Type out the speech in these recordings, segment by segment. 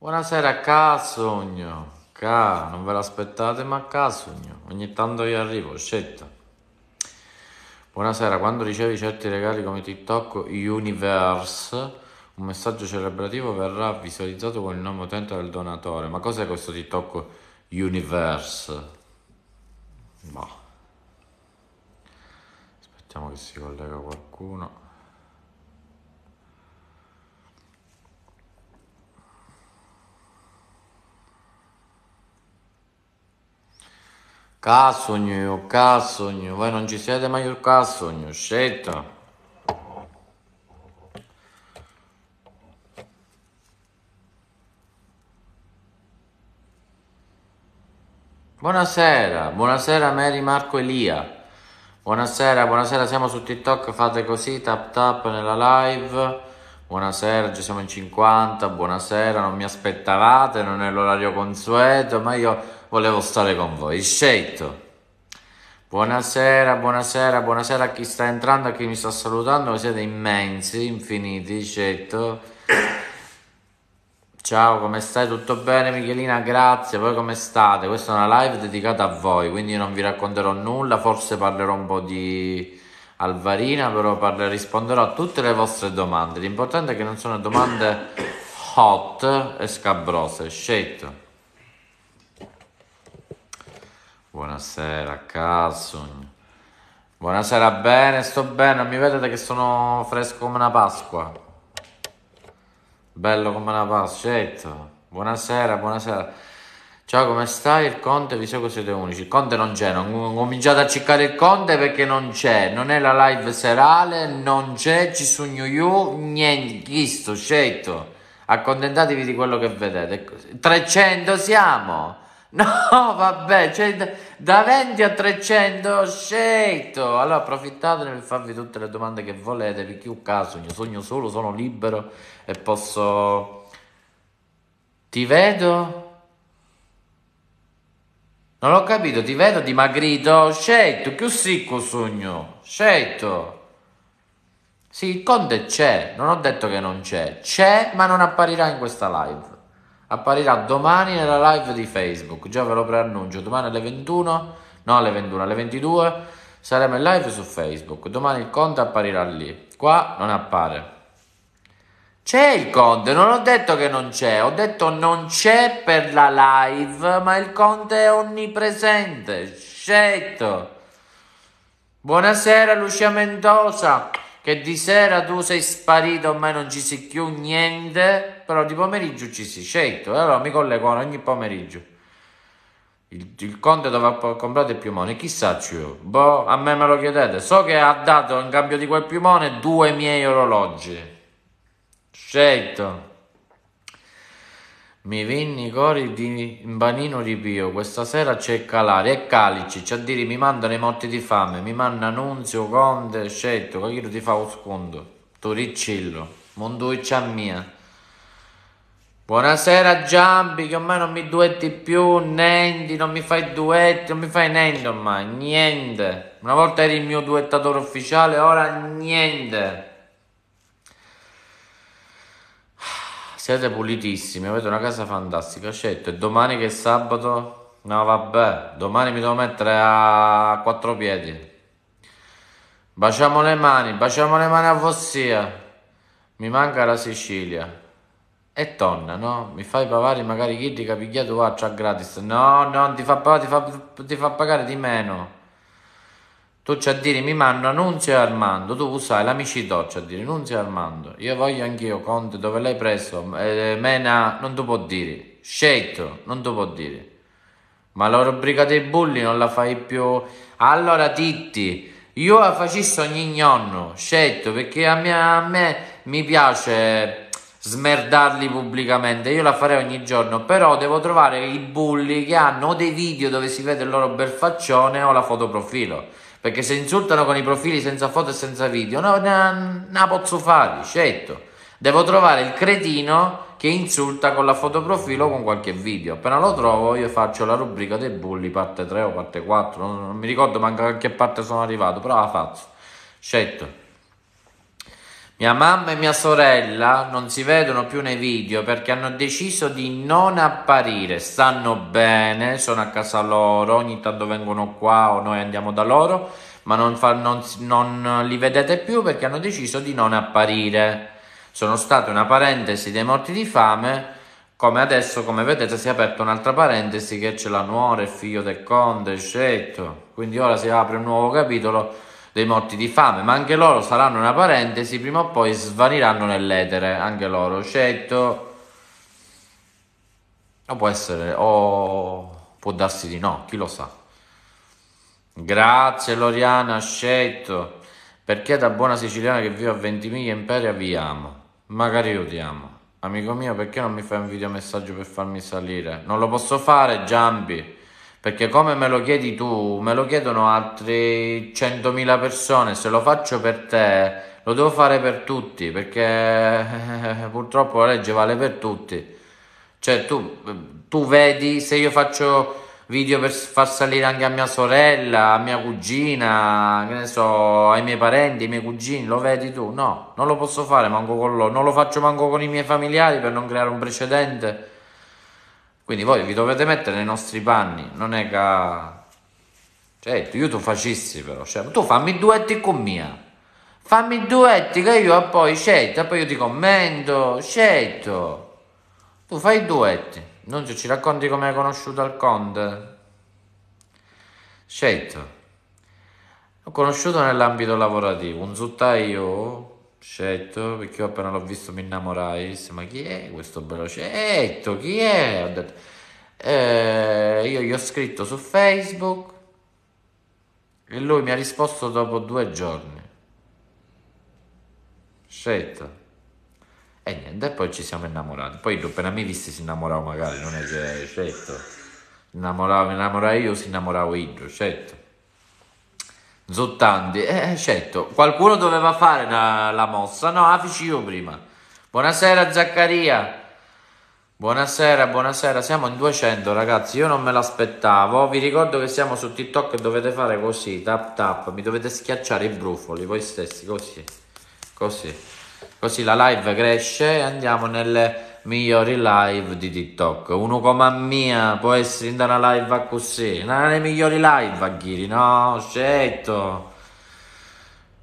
Buonasera, casogno. Ca, non ve l'aspettate, ma casogno. Ogni tanto io arrivo, scelta. Buonasera, quando ricevi certi regali come TikTok Universe, un messaggio celebrativo verrà visualizzato con il nome utente del donatore. Ma cos'è questo TikTok Universe? Boh. Aspettiamo che si collega qualcuno. Cassogno, Cassogno, voi non ci siete mai sul Cassogno, scelta. Buonasera, buonasera Mary Marco Elia. Buonasera, buonasera, siamo su TikTok, fate così, tap tap nella live. Buonasera, ci siamo in 50, buonasera, non mi aspettavate, non è l'orario consueto, ma io volevo stare con voi. Scelto. Buonasera, buonasera, buonasera a chi sta entrando, a chi mi sta salutando, siete immensi, infiniti, Scelto. Ciao, come stai? Tutto bene Michelina? Grazie, voi come state? Questa è una live dedicata a voi, quindi non vi racconterò nulla, forse parlerò un po' di Alvarina, però parlerò, risponderò a tutte le vostre domande. L'importante è che non sono domande hot e scabrose, Scelto. Buonasera, cazzo. Buonasera, bene, sto bene, mi vedete che sono fresco come una Pasqua. Bello come una Pasqua, certo. Buonasera, buonasera. Ciao, come stai? Il Conte, vi so che siete unici. Il Conte non c'è, non cominciate a cercare il Conte perché non c'è. Non è la live serale, non c'è, ci sogno io, niente, chisto, scelto. Accontentatevi di quello che vedete. 300 siamo! No, vabbè, cioè, da 20 a 300 scelto. Allora approfittatene per farvi tutte le domande che volete, perché io caso, io sogno solo, sono libero e posso... Ti vedo? Non ho capito, ti vedo dimagrito? Scelto, più sicco sogno, scelto. Sì, il conte c'è, non ho detto che non c'è, c'è ma non apparirà in questa live apparirà domani nella live di Facebook, già ve lo preannuncio, domani alle 21, no alle 21, alle 22 saremo in live su Facebook, domani il conto apparirà lì, qua non appare. C'è il Conte, non ho detto che non c'è, ho detto non c'è per la live, ma il Conte è onnipresente, scelto. Buonasera Lucia Mendoza che di sera tu sei sparito, ormai non ci si più niente, però di pomeriggio ci si scelto, e eh, allora mi collego ogni pomeriggio. Il, il conte dove ha comprato il piumone, chissà io, boh, a me me lo chiedete, so che ha dato in cambio di quel piumone due miei orologi, scelto. Mi venni i cori di banino di Pio, questa sera c'è Calare, e Calici, c'è a dire mi mandano i morti di fame, mi mandano Nunzio, Conte, Scetto, Cagliaro ti fa Oscondo, Toricillo, Monduiccia mia. Buonasera Giambi, che ormai non mi duetti più, niente, non mi fai duetti, non mi fai niente ormai, niente. Una volta eri il mio duettatore ufficiale, ora niente. Siete pulitissimi, avete una casa fantastica, scelto. E domani che è sabato? No, vabbè, domani mi devo mettere a quattro piedi. Baciamo le mani, baciamo le mani a Vossia. Mi manca la Sicilia. E tonna, no? Mi fai pagare magari chi ti capigliato faccia gratis. No, no, ti fa, ti, fa, ti fa pagare di meno. Tu c'è a dire, mi mando Nunzio e Armando, tu usai l'amicizia c'è a dire, Nunzio e Armando. Io voglio anch'io, Conte, dove l'hai preso? Eh, mena, non ti può dire. scelto non ti può dire. Ma la rubrica dei bulli non la fai più. Allora, Titti, io la facessi ogni nonno, scelto, perché a me, a me mi piace smerdarli pubblicamente. Io la farei ogni giorno, però devo trovare i bulli che hanno o dei video dove si vede il loro bel faccione o la foto profilo. Perché se insultano con i profili senza foto e senza video, no, na, na posso fare, scelto. Devo trovare il cretino che insulta con la fotoprofilo o con qualche video. Appena lo trovo, io faccio la rubrica dei bulli, parte 3 o parte 4. Non, non mi ricordo manca a che parte sono arrivato, però la faccio. Scelto. Mia mamma e mia sorella non si vedono più nei video perché hanno deciso di non apparire. Stanno bene, sono a casa loro, ogni tanto vengono qua o noi andiamo da loro, ma non, fa, non, non li vedete più perché hanno deciso di non apparire. Sono stata una parentesi dei morti di fame, come adesso, come vedete, si è aperta un'altra parentesi che c'è la nuora, il figlio del conte, il scelto. Quindi ora si apre un nuovo capitolo dei morti di fame, ma anche loro saranno una parentesi, prima o poi svaniranno nell'etere, anche loro. Scelto, o può essere, o può darsi di no, chi lo sa. Grazie Loriana, scelto, perché da buona siciliana che vivo a Ventimiglia Imperia vi amo, magari io ti amo. Amico mio, perché non mi fai un videomessaggio per farmi salire? Non lo posso fare, Giambi. Perché come me lo chiedi tu, me lo chiedono altre 100.000 persone, se lo faccio per te, lo devo fare per tutti, perché eh, purtroppo la legge vale per tutti. Cioè tu, tu vedi se io faccio video per far salire anche a mia sorella, a mia cugina, che ne so, ai miei parenti, ai miei cugini, lo vedi tu? No, non lo posso fare manco con loro, non lo faccio manco con i miei familiari per non creare un precedente quindi voi vi dovete mettere nei nostri panni, non è che... Cioè, io tu facissi però, cioè, tu fammi duetti con mia, fammi duetti che io poi scelto, poi io ti commento, scelto. Tu fai i duetti, non ci racconti come hai conosciuto al conte. Scelto. Ho conosciuto nell'ambito lavorativo, un zuttaio Scetto, perché io appena l'ho visto mi innamorai disse, ma chi è questo bello scelto chi è ho detto eh, io gli ho scritto su facebook e lui mi ha risposto dopo due giorni Scetto. e niente poi ci siamo innamorati poi appena mi visse si innamorava magari non è che scelto innamoravo, mi innamoravo io si innamoravo io scelto Zottanti, eh, eh, certo, qualcuno doveva fare una, la mossa, no, la io prima. Buonasera Zaccaria, buonasera, buonasera, siamo in 200 ragazzi, io non me l'aspettavo, vi ricordo che siamo su TikTok e dovete fare così, tap tap, mi dovete schiacciare i brufoli voi stessi, così, così, così la live cresce e andiamo nelle migliori live di TikTok. Uno come mia può essere in una live così, una delle migliori live a Ghiri, no? Certo.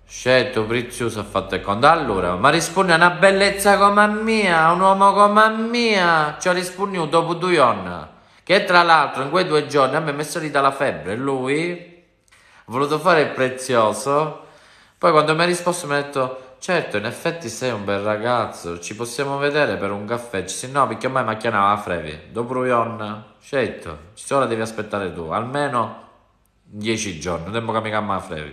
Certo, prezioso ha fatto il conto. Allora, ma rispondi a una bellezza come mia, un uomo come mia. Ci ha risposto dopo due giorni. Che tra l'altro in quei due giorni a me mi è salita la febbre lui ha voluto fare il prezioso. Poi quando mi ha risposto mi ha detto Certo, in effetti sei un bel ragazzo. Ci possiamo vedere per un caffè. Se no, perché ormai macchiana la frevi. Dopo Ruion? scelto. Ci sono devi aspettare tu. Almeno dieci giorni. Non Tempo che mi camma la frevi.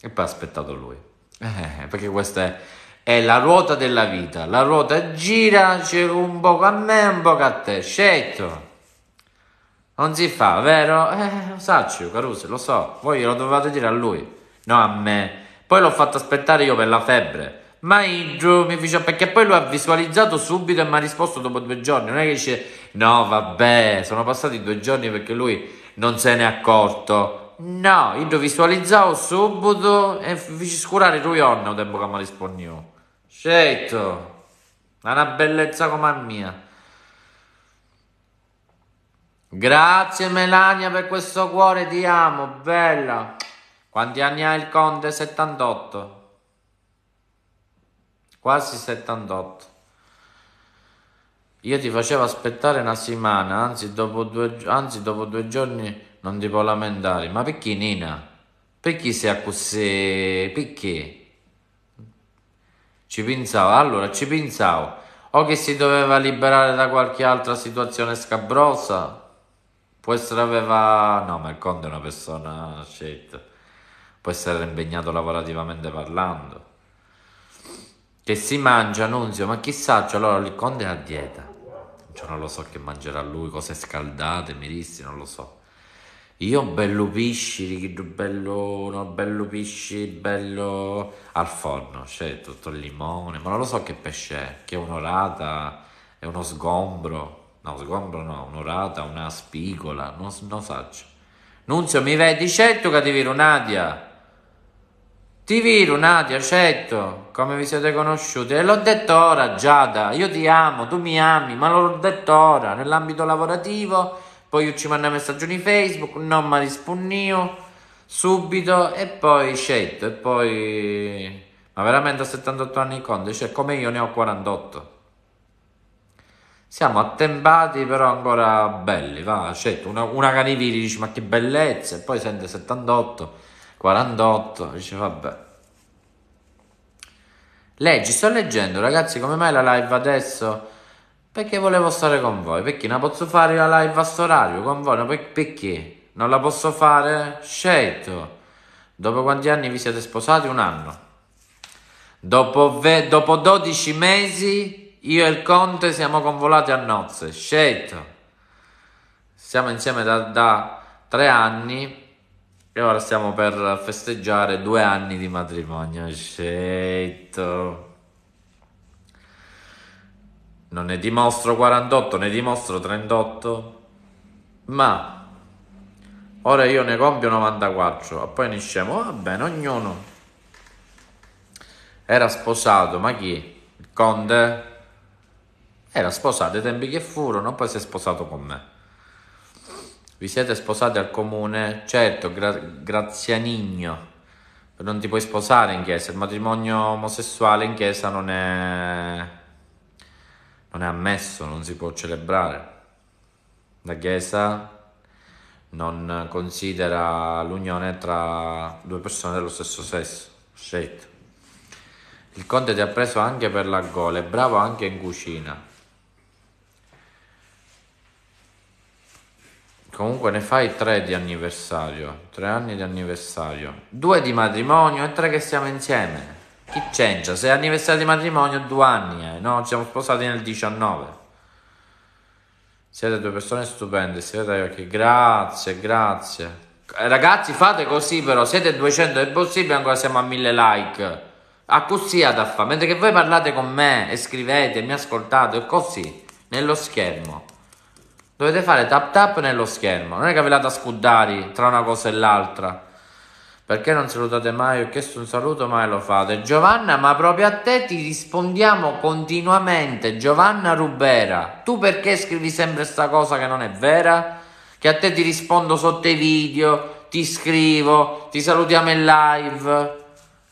E poi ha aspettato lui. Eh, perché questa è, è, la ruota della vita. La ruota gira, c'è un po' a me, un po' a te. Scelto. Non si fa, vero? Eh, lo saccio, Caruso, lo so. Voi glielo dovevate dire a lui, no a me poi l'ho fatto aspettare io per la febbre. Ma Andrew mi dice perché poi lui ha visualizzato subito e mi ha risposto dopo due giorni. Non è che dice no, vabbè, sono passati due giorni perché lui non se n'è accorto. No, io visualizzavo subito e feci scurare lui onna il tempo che mi rispondeva. Certo, è una bellezza come la mia. Grazie Melania per questo cuore, ti amo, bella. Quanti anni ha il conte? 78. Quasi 78. Io ti facevo aspettare una settimana, anzi dopo due, anzi dopo due giorni non ti può lamentare. Ma perché Nina? Perché sei così? Perché? Ci pensavo, allora ci pensavo, o che si doveva liberare da qualche altra situazione scabrosa, può essere aveva... No, ma il conte è una persona scelta può essere impegnato lavorativamente parlando. Che si mangia, Nunzio, ma chissà, cioè, allora il conte è a dieta. Cioè, non lo so che mangerà lui, cose scaldate, miristi, non lo so. Io bello pisci, bello, no, bello pisci, bello al forno, c'è tutto il limone, ma non lo so che pesce è, che è un'orata, è uno sgombro, no sgombro no, un'orata, una spigola, non, non saggio. Nunzio mi vedi certo che devi Nadia. Ti viro Nadia, certo, come vi siete conosciuti. E l'ho detto ora, Giada, io ti amo, tu mi ami, ma l'ho detto ora, nell'ambito lavorativo, poi io ci mando messaggioni Facebook, non mi rispondio subito e poi scelto, e poi... Ma veramente a 78 anni Conte, cioè come io ne ho 48. Siamo attempati però ancora belli, va, scelto, una, una caniviri ma che bellezza, e poi sente 78 48, dice vabbè. Leggi, sto leggendo ragazzi come mai la live adesso? Perché volevo stare con voi, perché non posso fare la live a sto orario con voi, no, perché? Non la posso fare? Scelto. Dopo quanti anni vi siete sposati? Un anno. Dopo, ve- dopo 12 mesi io e il conte siamo convolati a nozze, scelto. Siamo insieme da, da tre anni e ora stiamo per festeggiare due anni di matrimonio scelto. Non ne dimostro 48, ne dimostro 38. Ma ora io ne compio 94 e poi ne scemo. Va bene, ognuno era sposato, ma chi? Il conte? Era sposato ai tempi che furono, poi si è sposato con me. Vi siete sposati al comune? Certo, gra- Grazianigno. Non ti puoi sposare in chiesa, il matrimonio omosessuale in chiesa non è, non è ammesso, non si può celebrare. La chiesa non considera l'unione tra due persone dello stesso sesso. Scelto. Il conte ti ha preso anche per la gola, è bravo anche in cucina. Comunque ne fai tre di anniversario, tre anni di anniversario, due di matrimonio e tre che siamo insieme. Chi c'entra? Se è anniversario di matrimonio, due anni, eh? no? Ci siamo sposati nel 19. Siete due persone stupende, siete occhi. Grazie, grazie. Eh, ragazzi, fate così però, siete 200, è possibile, ancora siamo a 1000 like. A così ad affare, mentre che voi parlate con me e scrivete e mi ascoltate, è così, nello schermo. Dovete fare tap tap nello schermo, non è che ve la scudare tra una cosa e l'altra. Perché non salutate mai? Ho chiesto un saluto, mai lo fate. Giovanna, ma proprio a te ti rispondiamo continuamente. Giovanna Rubera, tu perché scrivi sempre questa cosa che non è vera? Che a te ti rispondo sotto i video, ti scrivo, ti salutiamo in live.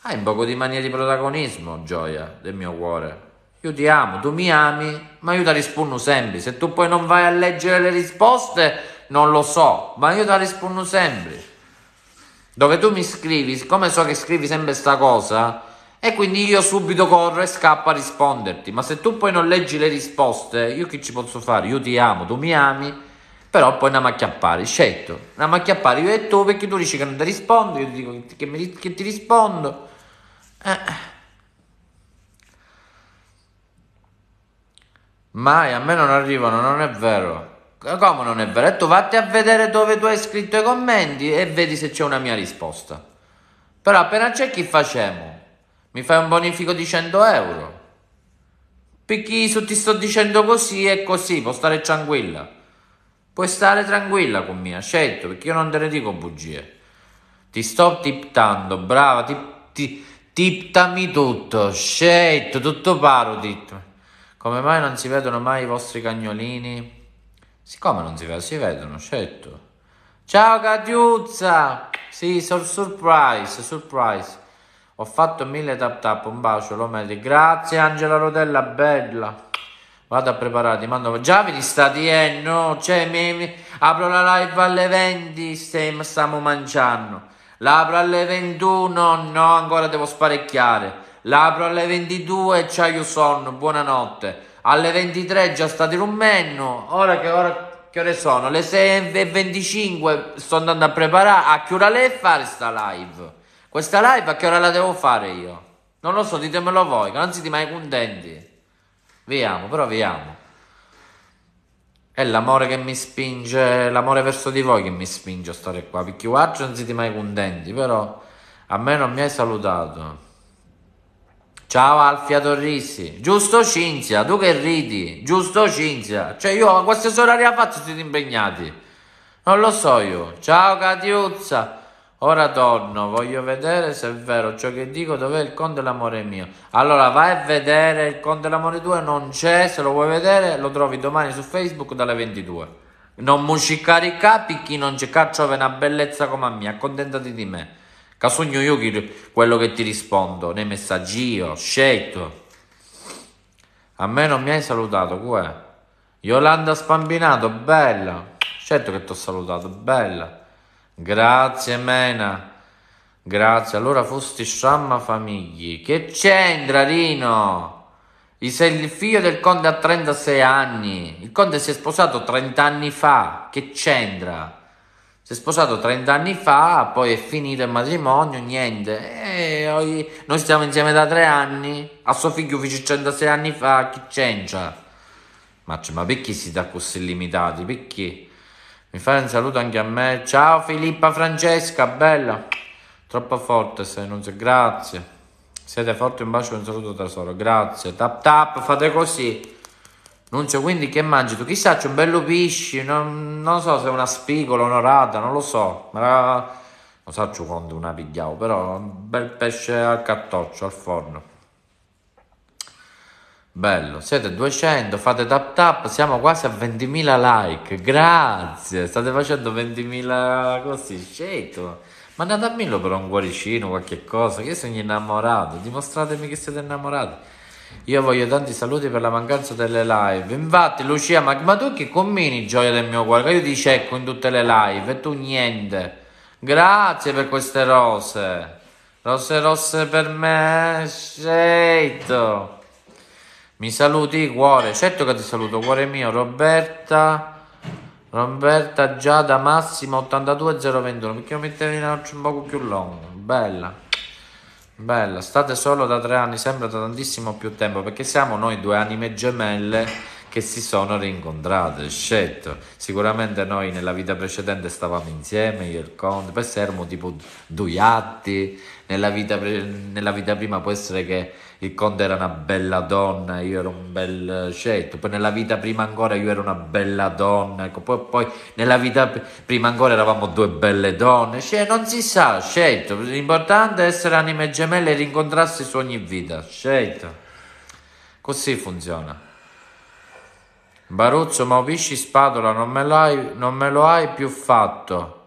Hai un poco di mania di protagonismo, gioia del mio cuore. Io ti amo, tu mi ami, ma io ti rispondo sempre. Se tu poi non vai a leggere le risposte, non lo so, ma io ti rispondo sempre. Dove tu mi scrivi, siccome so che scrivi sempre sta cosa, e quindi io subito corro e scappo a risponderti. Ma se tu poi non leggi le risposte, io che ci posso fare? Io ti amo, tu mi ami, però poi andiamo a chiappare, scelto. Andiamo a chiappare io e tu perché tu dici che non ti rispondo, io ti dico che, mi, che ti rispondo. Eh. Mai, a me non arrivano, non è vero. Eh, come non è vero? E eh, tu vatti a vedere dove tu hai scritto i commenti e vedi se c'è una mia risposta. Però appena c'è chi facciamo? Mi fai un bonifico di 100 euro. Perché su ti sto dicendo così e così, può stare tranquilla. Puoi stare tranquilla con me, scelto, perché io non te ne dico bugie. Ti sto tiptando, brava, ti, ti, tiptami tutto, scelto, tutto paro, dittami. Come mai non si vedono mai i vostri cagnolini? Siccome non si vedono, si vedono, certo. Ciao Catiuzza! Sì, sono surprise, surprise. Ho fatto mille tap tap, un bacio, lo metti. Grazie Angela Rodella, bella. Vado a preparare, ti mando... Già vi sta di eh, no? Cioè, mi, mi... apro la live alle 20, stiamo mangiando. L'apro alle 21, no, ancora devo sparecchiare. L'apro alle 22 c'hai io sonno, buonanotte. Alle 23 già stato in un rummenno, ora che ora che ore sono? Le 6.25 sto andando a preparare, a che ora lei fare sta live? Questa live a che ora la devo fare io? Non lo so, ditemelo voi, che non siete mai contenti. Vediamo, però vediamo. È l'amore che mi spinge, l'amore verso di voi che mi spinge a stare qua, perché io non siete mai contenti, però a me non mi hai salutato. Ciao Alfia Torrissi, giusto Cinzia, tu che ridi, giusto Cinzia, cioè io a qualsiasi orario fatto siete impegnati, non lo so io, ciao Catiuzza, ora torno, voglio vedere se è vero ciò che dico, dov'è il conto dell'amore mio, allora vai a vedere il conto dell'amore tuo, non c'è, se lo vuoi vedere lo trovi domani su Facebook dalle 22, non muscicare i capi, chi non c'è cacciove una bellezza come a me, accontentati di me. Casogno io quello che ti rispondo nei messaggi io, scelto. A me non mi hai salutato, qua. Yolanda Spambinato, bella. Certo che ti ho salutato, bella. Grazie Mena. Grazie. Allora fosti sciamma famigli. Che c'entra Rino? Sei il figlio del conte a 36 anni. Il conte si è sposato 30 anni fa. Che c'entra? Si è sposato 30 anni fa, poi è finito il matrimonio, niente. E noi stiamo insieme da tre anni, a suo figlio fece 106 anni fa, chi c'entra? Ma, ma perché si dà così limitati? Perché? Mi fai un saluto anche a me. Ciao Filippa Francesca, bella. Troppo forte se non so, grazie. Siete forti, un bacio e un saluto da solo, grazie. Tap tap, fate così. Non quindi che mangi tu, chissà c'è un bello pisci, non, non so se è una spigola, un'orata, non lo so, ma non so c'è quando una pigliavo, però un bel pesce al cattoccio, al forno. Bello, siete 200, fate tap tap, siamo quasi a 20.000 like, grazie, state facendo 20.000 così, a Mandatemelo però un cuoricino, qualche cosa, che sono innamorato, dimostratemi che siete innamorati. Io voglio tanti saluti per la mancanza delle live. Infatti, Lucia, ma, ma tu che commenti gioia del mio cuore? Che Io ti cerco in tutte le live e tu niente. Grazie per queste rose. Rose rosse per me, certo. Mi saluti, cuore. Certo che ti saluto, cuore mio. Roberta. Roberta Giada Massimo 82021. Perché mi non mettevi un po' più lungo? Bella. Bella, state solo da tre anni, sembra da tantissimo più tempo, perché siamo noi due anime gemelle che si sono rincontrate, scelto. Sicuramente noi nella vita precedente stavamo insieme, io e il conte, poi saremmo tipo due atti, nella vita, nella vita prima può essere che il conte era una bella donna, io ero un bel scelto, poi nella vita prima ancora io ero una bella donna, ecco, poi, poi nella vita prima ancora eravamo due belle donne, cioè, non si sa, scelto, l'importante è essere anime gemelle e rincontrarsi su ogni vita, scelto, così funziona. Baruzzo, ma ho Visci Spatola, non me, non me lo hai più fatto.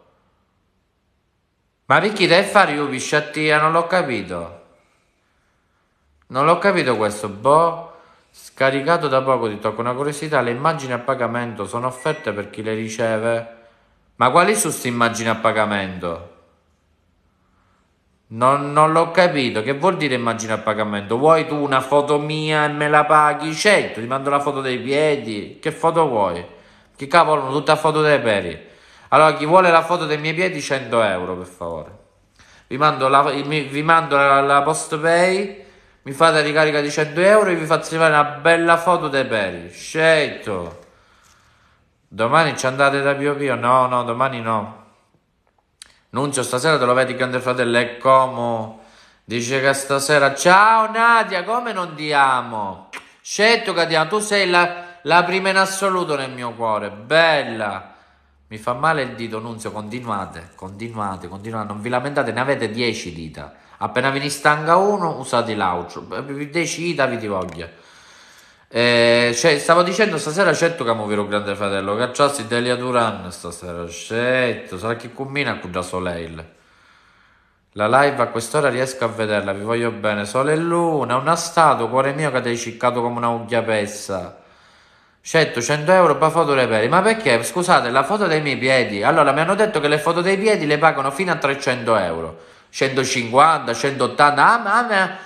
Ma Ricchi deve fare io pisciattia, non l'ho capito. Non l'ho capito questo, boh. Scaricato da poco ti tocco una curiosità, le immagini a pagamento sono offerte per chi le riceve. Ma quali sono queste immagini a pagamento? Non, non l'ho capito, che vuol dire immagine a pagamento? Vuoi tu una foto mia e me la paghi? Certo, ti mando la foto dei piedi, che foto vuoi? Che cavolo, tutta foto dei peri. Allora, chi vuole la foto dei miei piedi, 100 euro per favore. Vi mando la, vi mando la, la post pay, mi fate la ricarica di 100 euro e vi faccio fare una bella foto dei peli. Scelto. Domani ci andate da Pio Pio? No, no, domani no. Nunzio, stasera te lo vedi Grande Fratello, è come... Dice che stasera, ciao Nadia, come non ti amo? Scelto che tu sei la, la prima in assoluto nel mio cuore, bella. Mi fa male il dito, Nunzio, continuate, continuate, continuate, non vi lamentate, ne avete 10 dita. Appena vi stanga uno, usate l'altro, 10 dita vi ti voglia. Eh, cioè, stavo dicendo stasera certo che amo vero grande fratello, cacciassi Delia Duran stasera, certo, sarà chi combina con da Soleil. La live a quest'ora riesco a vederla, vi voglio bene. Sole e luna, una statua, cuore mio che ti hai ciccato come una unghia pessa. 100, 100 euro per foto dei piedi. Ma perché? Scusate, la foto dei miei piedi. Allora mi hanno detto che le foto dei piedi le pagano fino a 300 euro. 150, 180. Ah, ma, ma,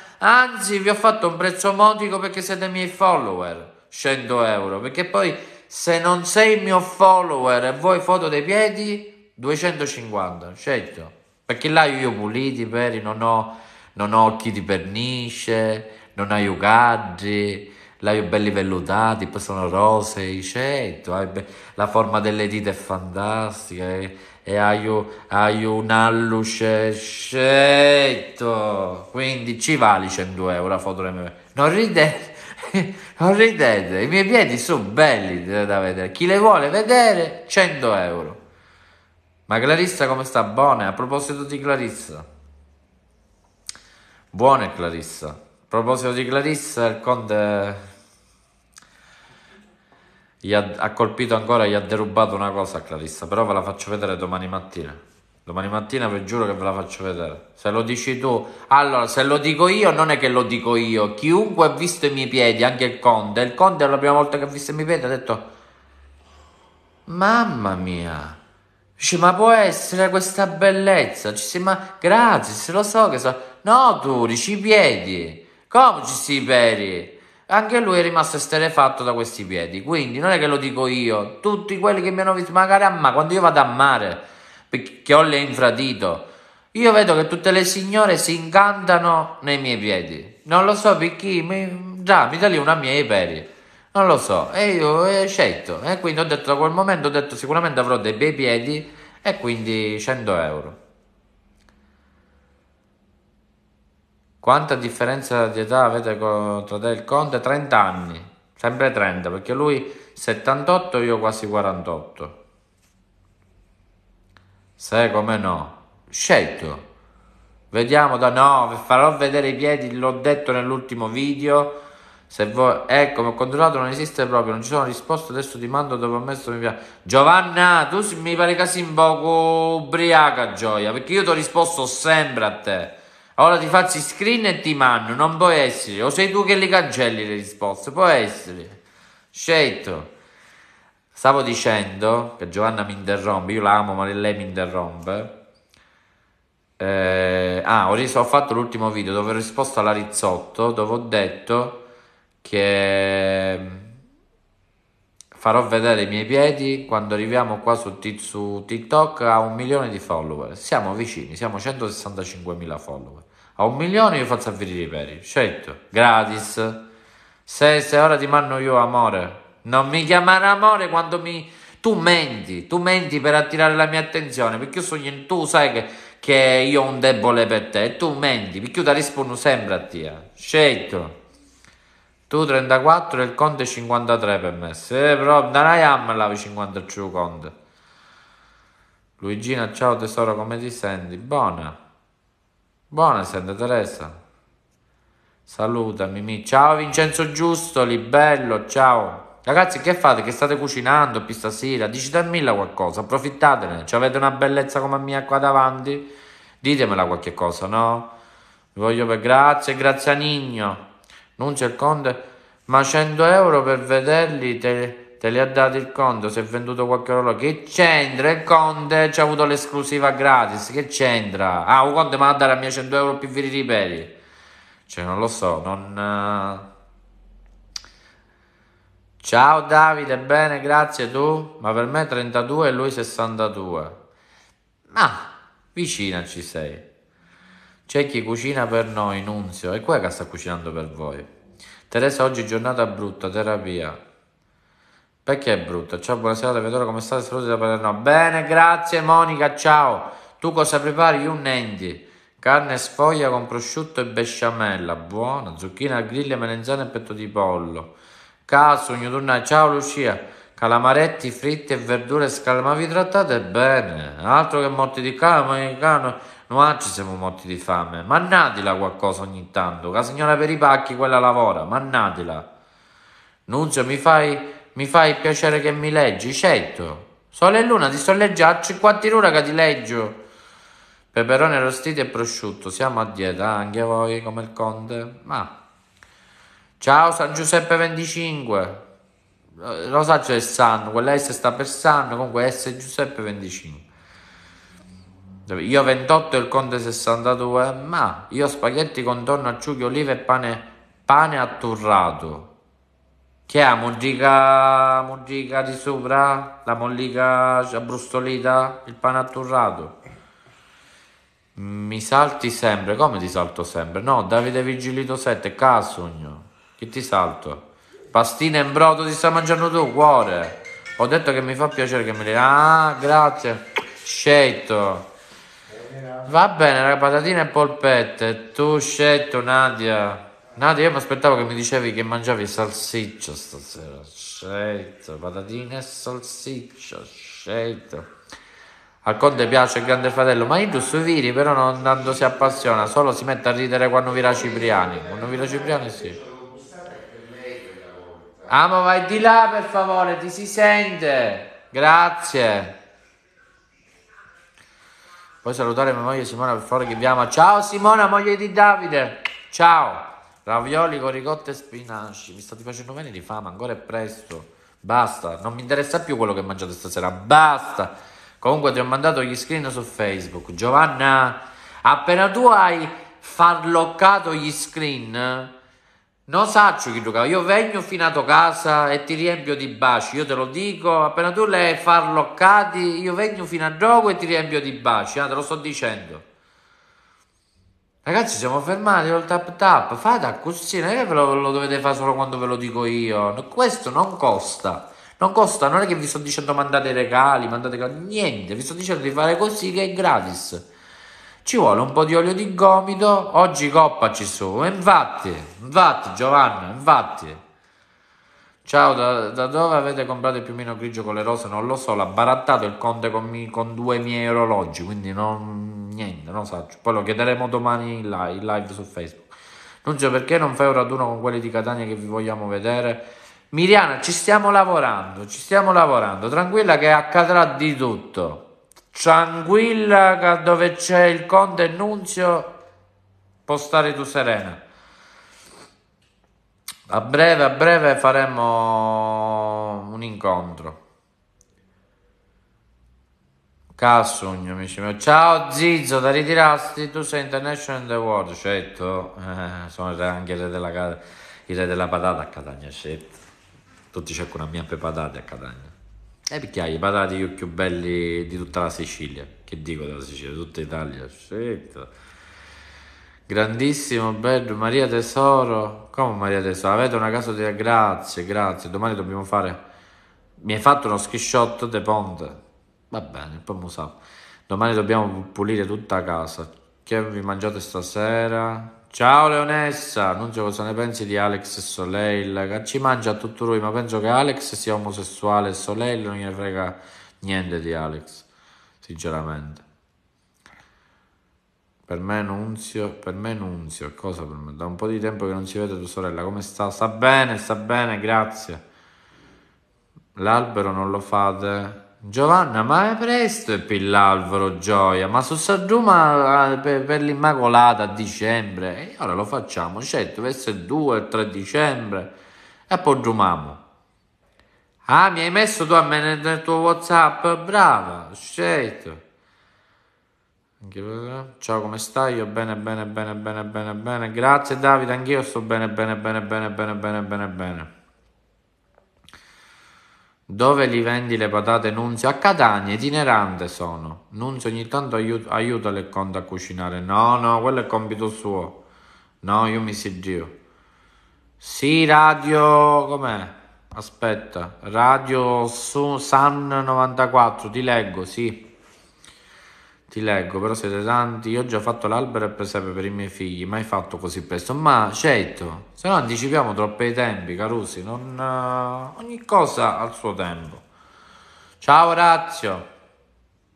anzi, vi ho fatto un prezzo modico perché siete miei follower. 100 euro. Perché poi se non sei mio follower e vuoi foto dei piedi, 250. Certo. Perché là io puliti, peri, non ho, non ho occhi di pernice, non ho i gaggi l'hai belli vellutati, poi sono rosei, certo, eh, be- la forma delle dita è fantastica e, eh. e hai, hai, un alluce, certo, quindi ci vali 100 euro la foto delle mie... Non ridete, non ridete, i miei piedi sono belli da vedere, chi le vuole vedere 100 euro. Ma Clarissa come sta? Buona, a proposito di Clarissa. Buona Clarissa. A proposito di Clarissa, il conte gli ha, ha colpito ancora, gli ha derubato una cosa a Clarissa, però ve la faccio vedere domani mattina. Domani mattina vi giuro che ve la faccio vedere. Se lo dici tu, allora se lo dico io, non è che lo dico io. Chiunque ha visto i miei piedi, anche il Conte, il Conte la prima volta che ha visto i miei piedi ha detto: Mamma mia, dice, ma può essere questa bellezza? Ci ma grazie, se lo so che so. No, tu dici i piedi, come ci si peri? anche lui è rimasto esterefatto da questi piedi. Quindi non è che lo dico io, tutti quelli che mi hanno visto magari a mare, quando io vado a mare, perché ho le infradito, io vedo che tutte le signore si incantano nei miei piedi. Non lo so perché, mi, già, mi dà lì una mia iperi. Non lo so, e io ho scelto. E quindi ho detto da quel momento, ho detto sicuramente avrò dei bei piedi e quindi 100 euro. Quanta differenza di età avete tra te e il Conte? 30 anni, sempre 30, perché lui 78 e io quasi 48. Se come no, scelto. Vediamo da no, vi farò vedere i piedi, l'ho detto nell'ultimo video. Se vuoi, ecco, ho controllato, non esiste proprio, non ci sono risposte, adesso ti mando dove ho messo mi piace. Giovanna, tu mi pare che sei un poco ubriaca gioia, perché io ti ho risposto sempre a te. Ora ti faccio screen e ti mando, non può essere. O sei tu che li cancelli le risposte, può essere. Scelto. Stavo dicendo che Giovanna mi interrompe, io la amo ma lei mi interrompe. Eh, ah, ho, riso, ho fatto l'ultimo video dove ho risposto alla Rizzotto, dove ho detto che mm, farò vedere i miei piedi quando arriviamo qua su, su TikTok a un milione di follower. Siamo vicini, siamo 165.000 follower. A un milione io faccio avere i ripari. Certo, gratis. Se, se ora ti mando io amore, non mi chiamare amore quando mi... Tu menti, tu menti per attirare la mia attenzione, perché io sogno, Tu sai che, che io ho un debole per te, e tu menti, perché io ti rispondo sempre a te. Certo. Tu 34 e il conto è 53 per me. Se però darai a me la 53 conto. Luigina, ciao tesoro, come ti senti? Buona. Buona Santa Teresa. Salutami, mi. Ciao Vincenzo Giustoli, bello, ciao. Ragazzi, che fate? Che state cucinando più stasera? Dici da mille qualcosa, approfittatene. Ci avete una bellezza come mia qua davanti? Ditemela qualche cosa, no? Vi voglio per grazie, grazie a Nigno. Non c'è il conte, ma 100 euro per vederli te te li ha dati il conto, se è venduto qualche orologio. Che c'entra? Il conte ci ha avuto l'esclusiva gratis, che c'entra? Ah, un conte mi ha dato a mia 100 euro più viri ripeti. Cioè, non lo so, non... Eh. Ciao Davide, bene, grazie tu, ma per me 32 e lui 62. Ma vicina ci sei. C'è chi cucina per noi, Nunzio, e qua che sta cucinando per voi. Teresa, oggi giornata brutta, terapia. Perché è brutto? Ciao, buonasera, serata, Pietro, come state? Saluti da Palermo. Bene, grazie Monica, ciao. Tu cosa prepari? Un nendi. Carne sfoglia con prosciutto e besciamella, buona. Zucchina al griglio, melanzane e petto di pollo. Caso, gnudurna, ciao Lucia. Calamaretti fritti e verdure vi trattate bene. Altro che morti di calma, cano. Noi ci siamo morti di fame. Mannatela qualcosa ogni tanto. la signora per i pacchi quella lavora. Mannatela. Nunzio, mi fai mi fai piacere che mi leggi? Certo. Sole e luna, ti sto leggendo a 50 ore che ti leggio. Peperone arrostito e prosciutto, siamo a dieta anche voi come il conte. Ma. Ciao San Giuseppe 25. Eh, lo sa c'è il San, quella S sta per San, comunque S Giuseppe 25. Io 28 e il conte 62, ma io spaghetti con tonno, acciughe, olive e pane, pane atturrato. Che è mogica, mollica di sopra, la mollica abbrustolita, il pane atturrato. Mi salti sempre, come ti salto sempre? No, Davide Vigilito 7, casogno, che ti salto? Pastina e brodo ti sta mangiando tu, cuore. Ho detto che mi fa piacere che mi le... Ah, grazie, scelto. Va bene, la patatina e polpette, tu scelto Nadia. Nadia, io mi aspettavo che mi dicevi che mangiavi salsiccia stasera. Scelto, patatine e salsiccia, scelto. Al Conte piace il grande fratello, ma io Indus Viri però non tanto si appassiona, solo si mette a ridere quando vira Cipriani. Quando vira Cipriani sì. Amo, vai di là per favore, ti si sente. Grazie. Puoi salutare mia moglie Simona per favore che vi ama. Ciao Simona, moglie di Davide. Ciao. Ravioli con ricotta e spinaci. Mi state facendo venire di fame, ancora è presto. Basta, non mi interessa più quello che mangiate stasera. Basta. Comunque ti ho mandato gli screen su Facebook. Giovanna, appena tu hai farloccato gli screen, non saccio chi giocava. Io vengo fino a tua casa e ti riempio di baci. Io te lo dico, appena tu le hai farloccati, io vengo fino a gioco e ti riempio di baci. Ah, te lo sto dicendo. Ragazzi, siamo fermati col tap tap. Fate a così, non è che ve lo, lo, dovete fare solo quando ve lo dico io. Questo non costa. Non costa, non è che vi sto dicendo mandate regali, mandate niente, vi sto dicendo di fare così che è gratis. Ci vuole un po' di olio di gomito, oggi coppa ci sono. Infatti, infatti Giovanna, infatti. Ciao, da, da, dove avete comprato il piumino grigio con le rose? Non lo so, l'ha barattato il conte con, mi, con due miei orologi, quindi non, niente, no Saggio? Poi lo chiederemo domani in live, in live su Facebook. Nunzio, perché non fai un raduno con quelli di Catania che vi vogliamo vedere? Miriana, ci stiamo lavorando, ci stiamo lavorando, tranquilla che accadrà di tutto. Tranquilla che dove c'è il conte Nunzio può stare tu serena. A breve, a breve faremo un incontro. Calzogno, amici miei. Ciao Zizzo, da ritirarsi, tu sei International in the World, certo. Eh, sono anche il re della, il re della patata a Catania, certo. Tutti cercano a mia per patate a Catania. E picchiai, i patati più belli di tutta la Sicilia. Che dico della Sicilia, tutta Italia, certo. Grandissimo, bello, Maria Tesoro. Come Maria Tesoro? Avete una casa di... Grazie, grazie. Domani dobbiamo fare... Mi hai fatto uno screenshot de Ponte Va bene, poi musa. Domani dobbiamo pulire tutta casa. Che vi mangiate stasera? Ciao Leonessa, annuncio cosa ne pensi di Alex e Soleil, che ci mangia tutto lui, ma penso che Alex sia omosessuale e Soleil non gli frega niente di Alex, sinceramente. Per me Nunzio, per me Nunzio, cosa per me? Da un po' di tempo che non si vede tua sorella, come sta? Sta bene, sta bene, grazie. L'albero non lo fate Giovanna, ma è presto e Pillalvoro gioia, ma su San Giuma per, per l'Immacolata a dicembre, e ora lo facciamo, certo, verso il 2 il 3 dicembre, e poi giumiamo. Ah, mi hai messo tu a me nel tuo Whatsapp? Brava, certo. Ciao, come stai? Io bene, bene, bene, bene, bene, bene. Grazie Davide, anch'io sto bene, bene, bene, bene, bene, bene, bene, bene. Dove li vendi le patate Nunzio? A Catania, itinerante sono. Nunzio ogni tanto aiuta, aiuta le conto a cucinare. No, no, quello è compito suo. No, io mi seggio. Sì, radio... com'è? Aspetta, radio su San 94, ti leggo, sì. Ti leggo, però siete tanti. Io ho già fatto l'albero e presepe per i miei figli, mai fatto così presto. Ma certo, se no anticipiamo troppo troppi tempi, Carusi. Non, uh, ogni cosa al suo tempo. Ciao Orazio.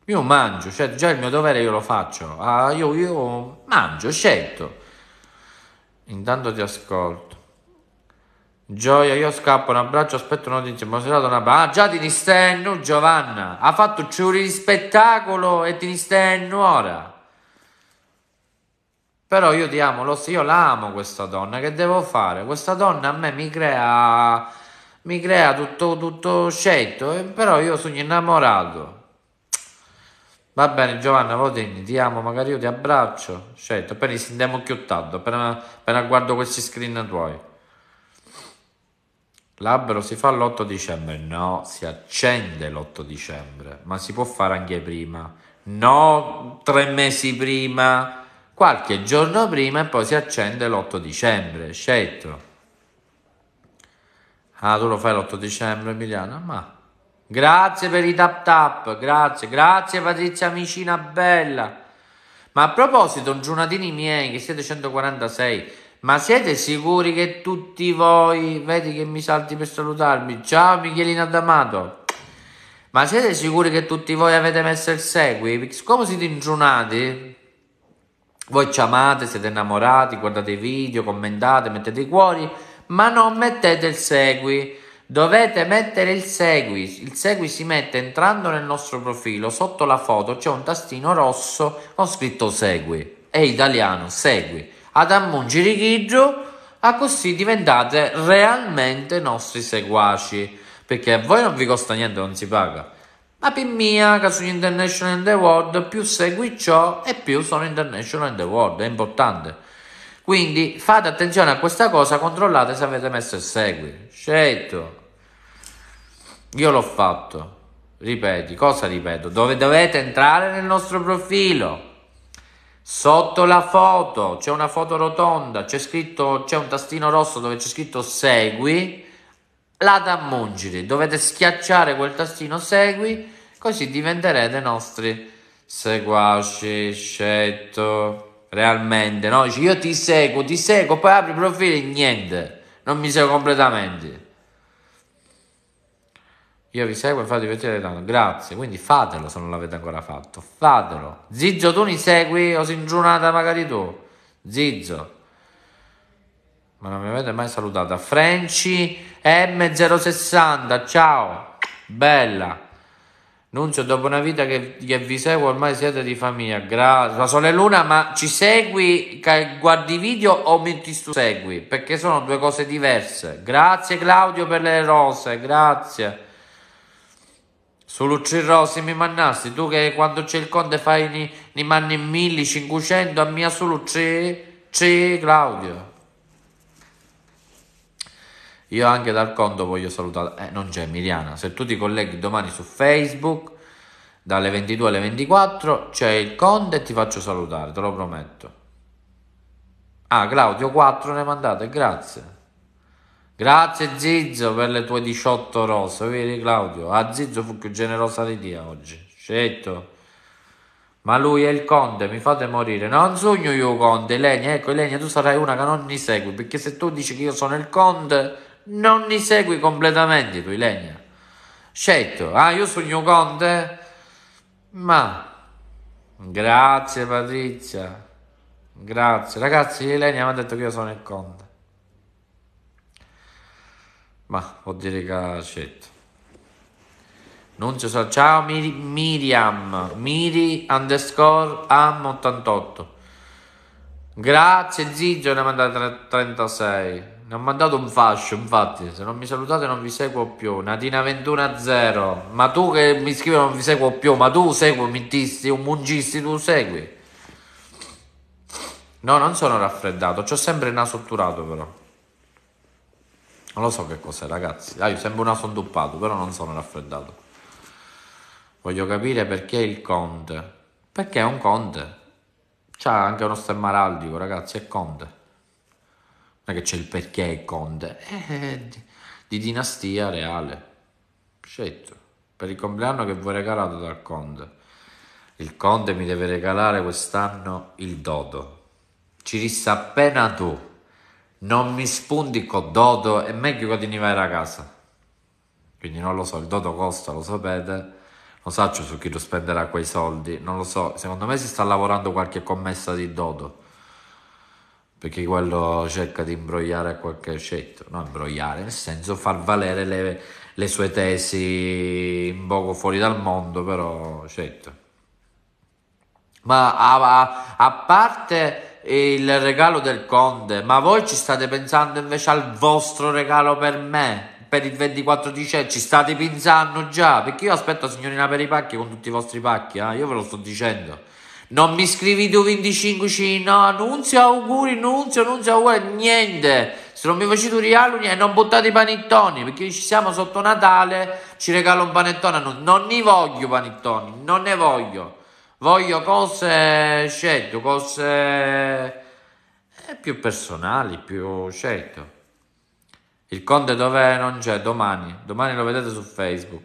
Io mangio, cioè già il mio dovere io lo faccio. Uh, io, io mangio, scelto. Intanto ti ascolto. Gioia, io scappo, un abbraccio, aspetto notizie, buona serata, una... Ah, già ti distenno Giovanna, ha fatto ciuri di spettacolo e ti distenno ora. Però io ti amo, lo, io l'amo questa donna, che devo fare? Questa donna a me mi crea, mi crea tutto, tutto scelto, eh, però io sono innamorato. Va bene Giovanna, votini, ti amo, magari io ti abbraccio, scelto, appena ci sentiamo più tardi, appena, appena guardo questi screen tuoi. L'albero si fa l'8 dicembre? No, si accende l'8 dicembre, ma si può fare anche prima. No, tre mesi prima, qualche giorno prima e poi si accende l'8 dicembre, scelto. Ah, tu lo fai l'8 dicembre, Emiliano? Ma grazie per i tap tap, grazie, grazie Patrizia Micina Bella. Ma a proposito, giornatini miei, che siete 146, ma siete sicuri che tutti voi, vedi che mi salti per salutarmi, ciao Michelina D'Amato, ma siete sicuri che tutti voi avete messo il segui? Perché siccome siete ingiunati, voi ci amate, siete innamorati, guardate i video, commentate, mettete i cuori, ma non mettete il segui. Dovete mettere il segui. Il segui si mette entrando nel nostro profilo, sotto la foto c'è un tastino rosso con scritto segui. È italiano, segui ad Ammungi Righigio, a così diventate realmente nostri seguaci, perché a voi non vi costa niente, non si paga. Ma per mia, che sono international in the world, più segui ciò e più sono international in the world, è importante. Quindi fate attenzione a questa cosa, controllate se avete messo il segui. Scelto. Io l'ho fatto. Ripeti, cosa ripeto? Dove dovete entrare nel nostro profilo? Sotto la foto c'è una foto rotonda, c'è scritto, c'è un tastino rosso dove c'è scritto segui, la da dovete schiacciare quel tastino segui, così diventerete nostri seguaci, scelto realmente, no? io ti seguo, ti seguo, poi apri profili, niente, non mi seguo completamente. Io vi seguo e fate divertire tanto. Grazie. Quindi fatelo se non l'avete ancora fatto. Fatelo. Zizzo, tu mi segui o si singiunata magari tu? Zizzo. Ma non mi avete mai salutata. Frenci M060. Ciao. Bella. Nunzio, dopo una vita che, che, vi seguo, ormai siete di famiglia. Grazie. La Sole Luna, ma ci segui, guardi i video o mi ti segui? Perché sono due cose diverse. Grazie Claudio per le rose, grazie. Solo cirrosi mi mannasti, tu che quando c'è il conte fai ni, ni manni 1500, a mia solo c'è, c'è Claudio. Io anche dal conto voglio salutare, eh, non c'è Miriana, se tu ti colleghi domani su Facebook dalle 22 alle 24 c'è il conte e ti faccio salutare, te lo prometto. Ah, Claudio 4 ne mandate, grazie. Grazie Zizzo per le tue 18 rose, vedi Claudio? A Zizzo fu più generosa di Dio oggi, scelto. Ma lui è il conte, mi fate morire. Non sogno io conte, Legna, ecco Legna, tu sarai una che non mi segui, perché se tu dici che io sono il conte, non mi segui completamente tu, Legna. Scelto, ah io sogno conte? Ma... Grazie Patrizia, grazie. Ragazzi, Legna mi ha detto che io sono il conte. Ma può dire che ha Non ci so. Ciao Mir- Miriam. Miri underscore am88. Grazie Zigio, ne ha mandato 36. Ne ho mandato un fascio, infatti. Se non mi salutate non vi seguo più. Natina 21 0. Ma tu che mi scrivi non vi seguo più. Ma tu seguimi, tisti, un mungisti, tu segui. No, non sono raffreddato. Ho sempre il naso otturato però. Non lo so che cos'è, ragazzi. Ah, io sembro un naso doppato, però non sono raffreddato. Voglio capire perché il conte. Perché è un conte. C'ha anche uno stemma araldico, ragazzi, è conte. Non è che c'è il perché è conte. È eh, di, di dinastia reale. Scelto. Per il compleanno che vuoi regalato dal conte. Il conte mi deve regalare quest'anno il dodo. Ci rissa appena tu non mi spunti con Dodo, è meglio continuare a casa. Quindi non lo so, il Dodo costa, lo sapete. Non saccio su chi lo spenderà quei soldi, non lo so. Secondo me si sta lavorando qualche commessa di Dodo. Perché quello cerca di imbrogliare qualche scelto, no imbrogliare, nel senso far valere le, le sue tesi un poco fuori dal mondo, però certo. Ma a, a, a parte il regalo del conte, ma voi ci state pensando invece al vostro regalo per me, per il 24 dicembre, ci state pensando già, perché io aspetto signorina per i pacchi con tutti i vostri pacchi, eh? io ve lo sto dicendo. Non mi scrivi tu 25 c, no, nunzio auguri, nunzio, nunzio auguri, niente. Se non mi facete un regalo niente, non buttate i panettoni, perché ci siamo sotto Natale, ci regalo un panettone, non, non ne voglio panettoni, non ne voglio voglio cose, scelte, cose eh, più personali, più scelto. Il conte dove non c'è, domani, domani lo vedete su Facebook.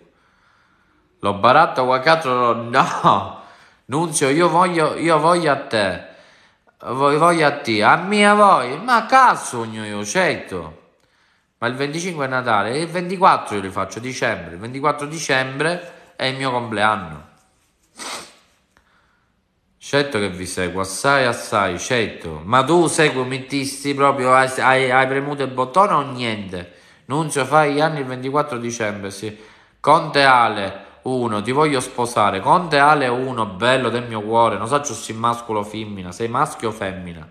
Lo baratto altro, no, Nunzio, io voglio, io voglio a te, voglio, a te, a mia voi, ma cazzo io, certo. Ma il 25 è Natale, il 24 io li faccio, dicembre, il 24 dicembre è il mio compleanno. Certo che vi seguo, assai, assai, certo. Ma tu seguimi, tisti proprio, hai, hai, hai, premuto il bottone o niente? Nunzio fa gli anni il 24 dicembre, sì. Conte Ale 1, ti voglio sposare. Conte Ale 1, bello del mio cuore. Non so se sei mascolo o femmina, sei maschio o femmina.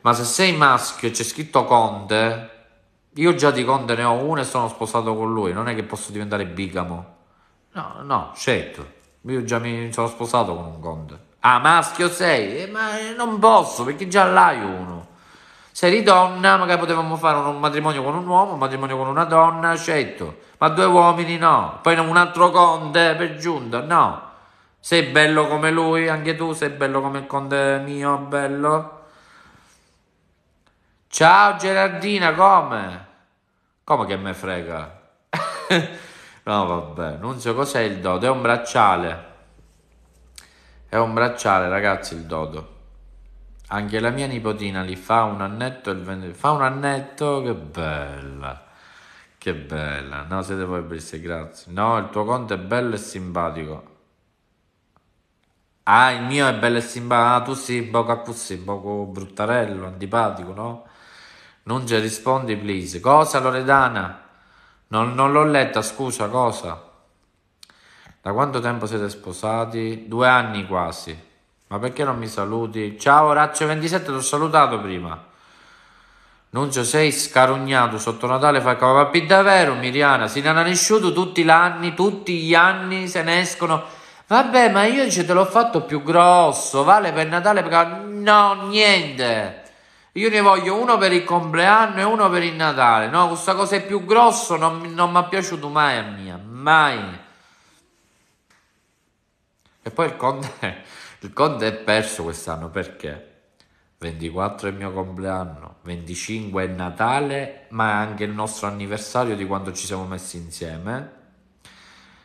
Ma se sei maschio e c'è scritto Conte, io già di Conte ne ho uno e sono sposato con lui. Non è che posso diventare bigamo. No, no, certo. Io già mi sono sposato con un Conte. Ah, maschio sei? Eh, ma non posso perché già l'hai uno. Sei di donna, magari potevamo fare un matrimonio con un uomo, un matrimonio con una donna, certo, ma due uomini no. Poi un altro conte eh, per giunta, no. Sei bello come lui, anche tu sei bello come il conte mio, bello. Ciao Gerardina, come? Come che me frega? no, vabbè, non so cos'è il dodo, è un bracciale. È un bracciale, ragazzi, il dodo. Anche la mia nipotina li fa un annetto il venerdì. Fa un annetto, che bella. Che bella. No, siete voi bestie, grazie. No, il tuo conto è bello e simpatico. Ah, il mio è bello e simpatico. Ah, tu sei poco, tu sei poco bruttarello, antipatico, no? Non ci rispondi, please. Cosa, Loredana? Non, non l'ho letta, scusa, cosa? Da quanto tempo siete sposati? Due anni quasi. Ma perché non mi saluti? Ciao Raccio27, ti ho salutato prima. Nunzio, sei scarognato, sotto Natale fai come papì davvero, Miriana, si ne nisciuto tutti l'anni, tutti gli anni se ne escono. Vabbè, ma io ce te l'ho fatto più grosso, vale per Natale perché... No, niente! Io ne voglio uno per il compleanno e uno per il Natale, no? Questa cosa è più grosso, non, non mi è piaciuto mai a mia, mai. E poi il Conte, il Conte è perso quest'anno perché 24 è il mio compleanno, 25 è Natale, ma è anche il nostro anniversario di quando ci siamo messi insieme.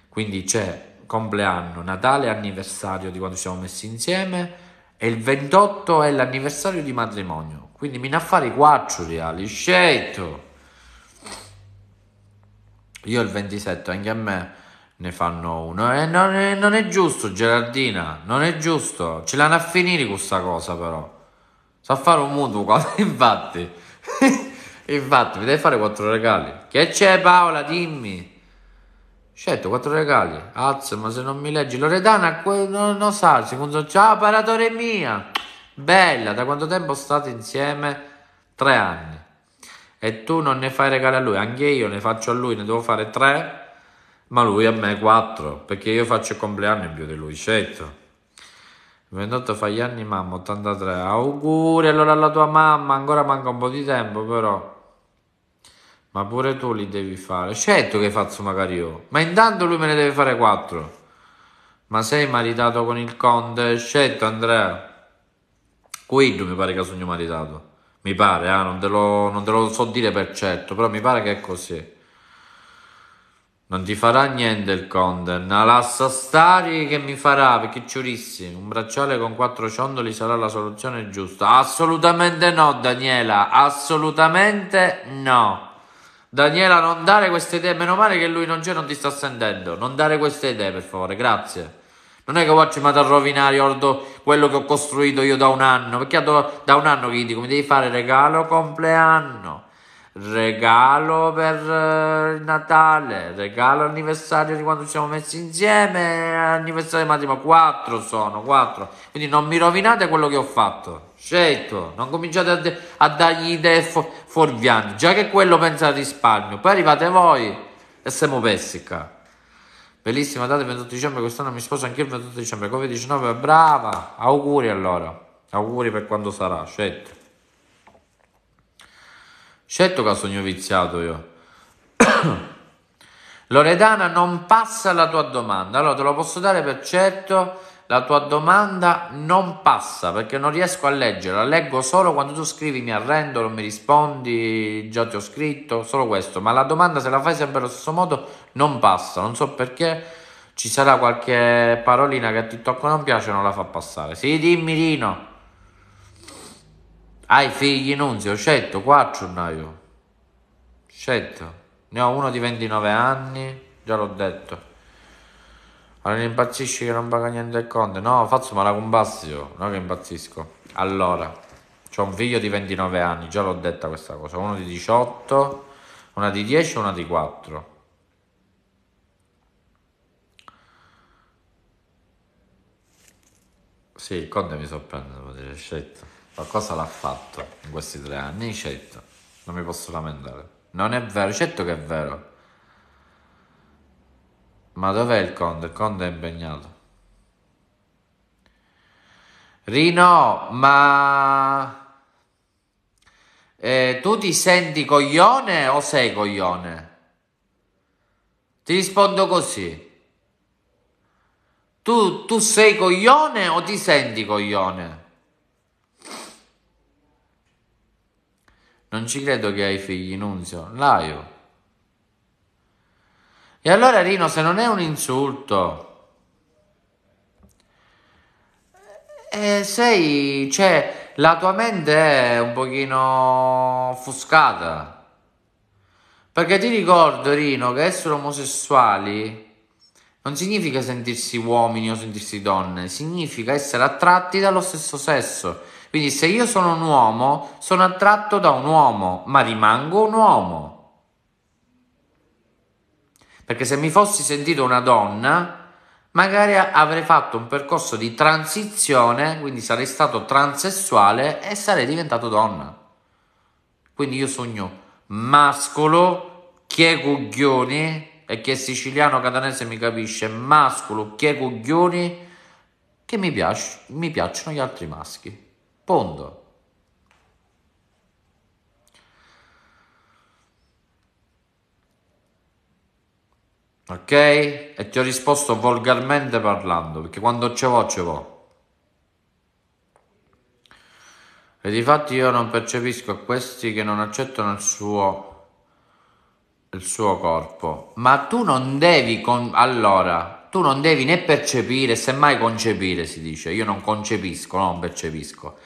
Quindi c'è compleanno, Natale, anniversario di quando ci siamo messi insieme e il 28 è l'anniversario di matrimonio. Quindi mi ne affari 4 reali, scelto. Io il 27 anche a me ne fanno uno. E eh, non, eh, non, è giusto, Gerardina, non è giusto. Ce l'hanno a finire questa cosa, però. Sa fare un mutuo qua, infatti. infatti, mi devi fare quattro regali. Che c'è, Paola? Dimmi. Certo, quattro regali. Alzo, ma se non mi leggi. Loredana, non lo sa. Secondo... Ciao, paratore mia. Bella, da quanto tempo state insieme? Tre anni. E tu non ne fai regali a lui. Anche io ne faccio a lui, ne devo fare tre ma lui a me 4, perché io faccio il compleanno in più di lui, certo. 28 fa gli anni mamma, 83, auguri allora alla tua mamma, ancora manca un po' di tempo però. Ma pure tu li devi fare, certo che faccio magari io, ma intanto lui me ne deve fare 4. Ma sei maritato con il conte? Certo Andrea. Guido mi pare che sono maritato. Mi pare, eh? non, te lo, non te lo so dire per certo, però mi pare che è così. Non ti farà niente il conte, na lassa stare che mi farà, perché ciurissi, un bracciale con quattro ciondoli sarà la soluzione giusta. Assolutamente no, Daniela, assolutamente no. Daniela, non dare queste idee, meno male che lui non c'è, non ti sta sentendo. Non dare queste idee, per favore, grazie. Non è che faccio ma a rovinare ordo quello che ho costruito io da un anno, perché da un anno che gli dico mi devi fare regalo compleanno regalo per eh, il Natale, regalo anniversario di quando ci siamo messi insieme, anniversario di matrimonio, 4 sono, 4. Quindi non mi rovinate quello che ho fatto. scelto, non cominciate a, de- a dargli idee fu- fuorvianti, già che quello pensa al risparmio. Poi arrivate voi e siamo pessica. Bellissima data, 28 dicembre, quest'anno mi sposo anche il 28 dicembre, Covid-19, brava, auguri allora, auguri per quando sarà, scelto. Certo che sono viziato io. Loredana non passa la tua domanda. Allora te lo posso dare per certo, la tua domanda non passa perché non riesco a leggerla. Leggo solo quando tu scrivi mi arrendo, non mi rispondi, già ti ho scritto, solo questo. Ma la domanda se la fai sempre allo stesso modo non passa. Non so perché ci sarà qualche parolina che a TikTok non piace e non la fa passare. Sì, dimmi Rino. Hai figli, Nunzio? Scelto, quattro Naio. Scelto. Ne ho uno di 29 anni, già l'ho detto. Allora impazzisci che non paga niente il conto. No, faccio ma la compassio, non che impazzisco. Allora, ho un figlio di 29 anni, già l'ho detta questa cosa. Uno di 18, una di 10 e una di 4. Sì, il conte mi sorprende, devo dire, scelto. Qualcosa l'ha fatto in questi tre anni, certo. Non mi posso lamentare. Non è vero, certo che è vero. Ma dov'è il Conte? Il Conte è impegnato. Rino, ma... Eh, tu ti senti coglione o sei coglione? Ti rispondo così. Tu, tu sei coglione o ti senti coglione? Non ci credo che hai figli, Nunzio. Laio. E allora Rino, se non è un insulto, eh, sei, cioè, la tua mente è un pochino offuscata. Perché ti ricordo, Rino, che essere omosessuali non significa sentirsi uomini o sentirsi donne, significa essere attratti dallo stesso sesso. Quindi se io sono un uomo, sono attratto da un uomo, ma rimango un uomo. Perché se mi fossi sentito una donna, magari avrei fatto un percorso di transizione, quindi sarei stato transessuale e sarei diventato donna. Quindi io sogno mascolo, chi è coglioni, e chi è siciliano catanese mi capisce, mascolo, chi è coglioni, che mi, piace, mi piacciono gli altri maschi. Pondo. Ok? E ti ho risposto volgarmente parlando, perché quando ce l'ho, ce l'ho. E di fatti io non percepisco questi che non accettano il suo, il suo corpo. Ma tu non devi, con, allora, tu non devi né percepire, semmai concepire, si dice. Io non concepisco, non percepisco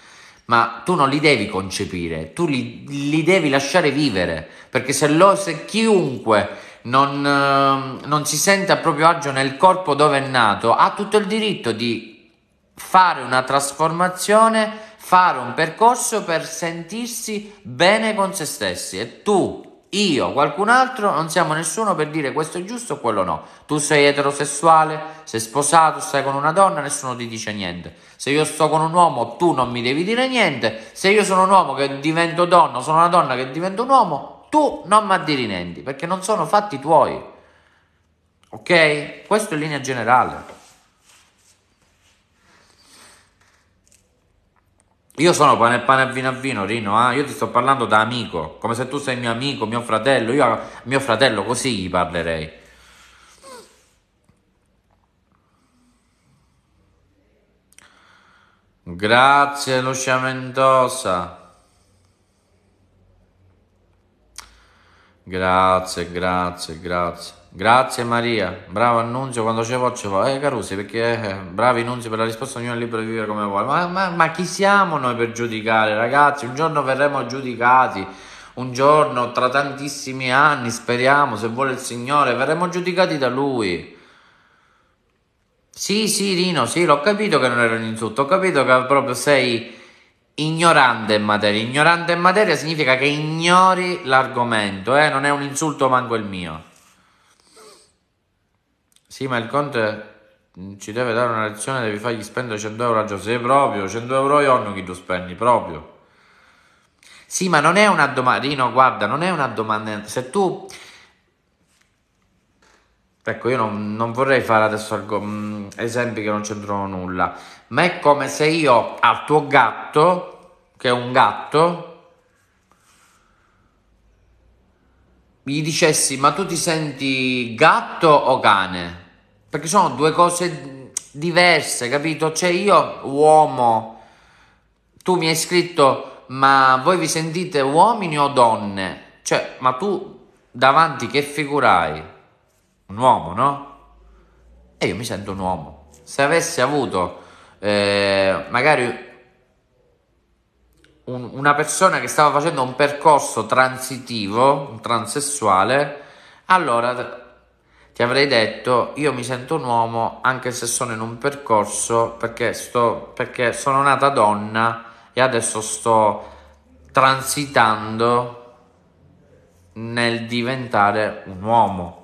ma tu non li devi concepire, tu li, li devi lasciare vivere, perché se, lo, se chiunque non, ehm, non si sente a proprio agio nel corpo dove è nato, ha tutto il diritto di fare una trasformazione, fare un percorso per sentirsi bene con se stessi e tu io, qualcun altro, non siamo nessuno per dire questo è giusto o quello no. Tu sei eterosessuale, sei sposato, stai con una donna, nessuno ti dice niente. Se io sto con un uomo, tu non mi devi dire niente. Se io sono un uomo che divento donna, sono una donna che divento un uomo, tu non mi addiri niente, perché non sono fatti tuoi. Ok? Questo in linea generale. Io sono pane, pane a vino a vino, Rino, eh? io ti sto parlando da amico, come se tu sei mio amico, mio fratello, io a mio fratello così gli parlerei. Grazie Lucia Mendoza. Grazie, grazie, grazie. Grazie Maria, bravo Annunzio, quando c'è voce va. Eh Carusi, perché eh, bravi Annunzio per la risposta, ognuno è libero di vivere come vuole. Ma, ma, ma, chi siamo noi per giudicare, ragazzi? Un giorno verremo giudicati, un giorno, tra tantissimi anni, speriamo, se vuole il Signore, verremo giudicati da Lui. Sì, sì, Rino, sì, l'ho capito che non era un insulto, ho capito che proprio sei ignorante in materia. Ignorante in materia significa che ignori l'argomento, eh? non è un insulto manco il mio. Sì, ma il Conte mm, ci deve dare una lezione, devi fargli spendere 100 euro al giorno. Sì, proprio, 100 euro io non chi tu spendi, proprio. Sì, ma non è una domanda, Rino, guarda, non è una domanda. Se tu... Ecco, io non, non vorrei fare adesso mh, mm, esempi che non c'entrano nulla, ma è come se io al tuo gatto, che è un gatto, gli dicessi ma tu ti senti gatto o cane? Perché sono due cose diverse, capito? Cioè io, uomo, tu mi hai scritto, ma voi vi sentite uomini o donne? Cioè, ma tu davanti che figura hai? Un uomo, no? E io mi sento un uomo. Se avessi avuto eh, magari un, una persona che stava facendo un percorso transitivo, un transessuale, allora ti avrei detto io mi sento un uomo anche se sono in un percorso perché, sto, perché sono nata donna e adesso sto transitando nel diventare un uomo.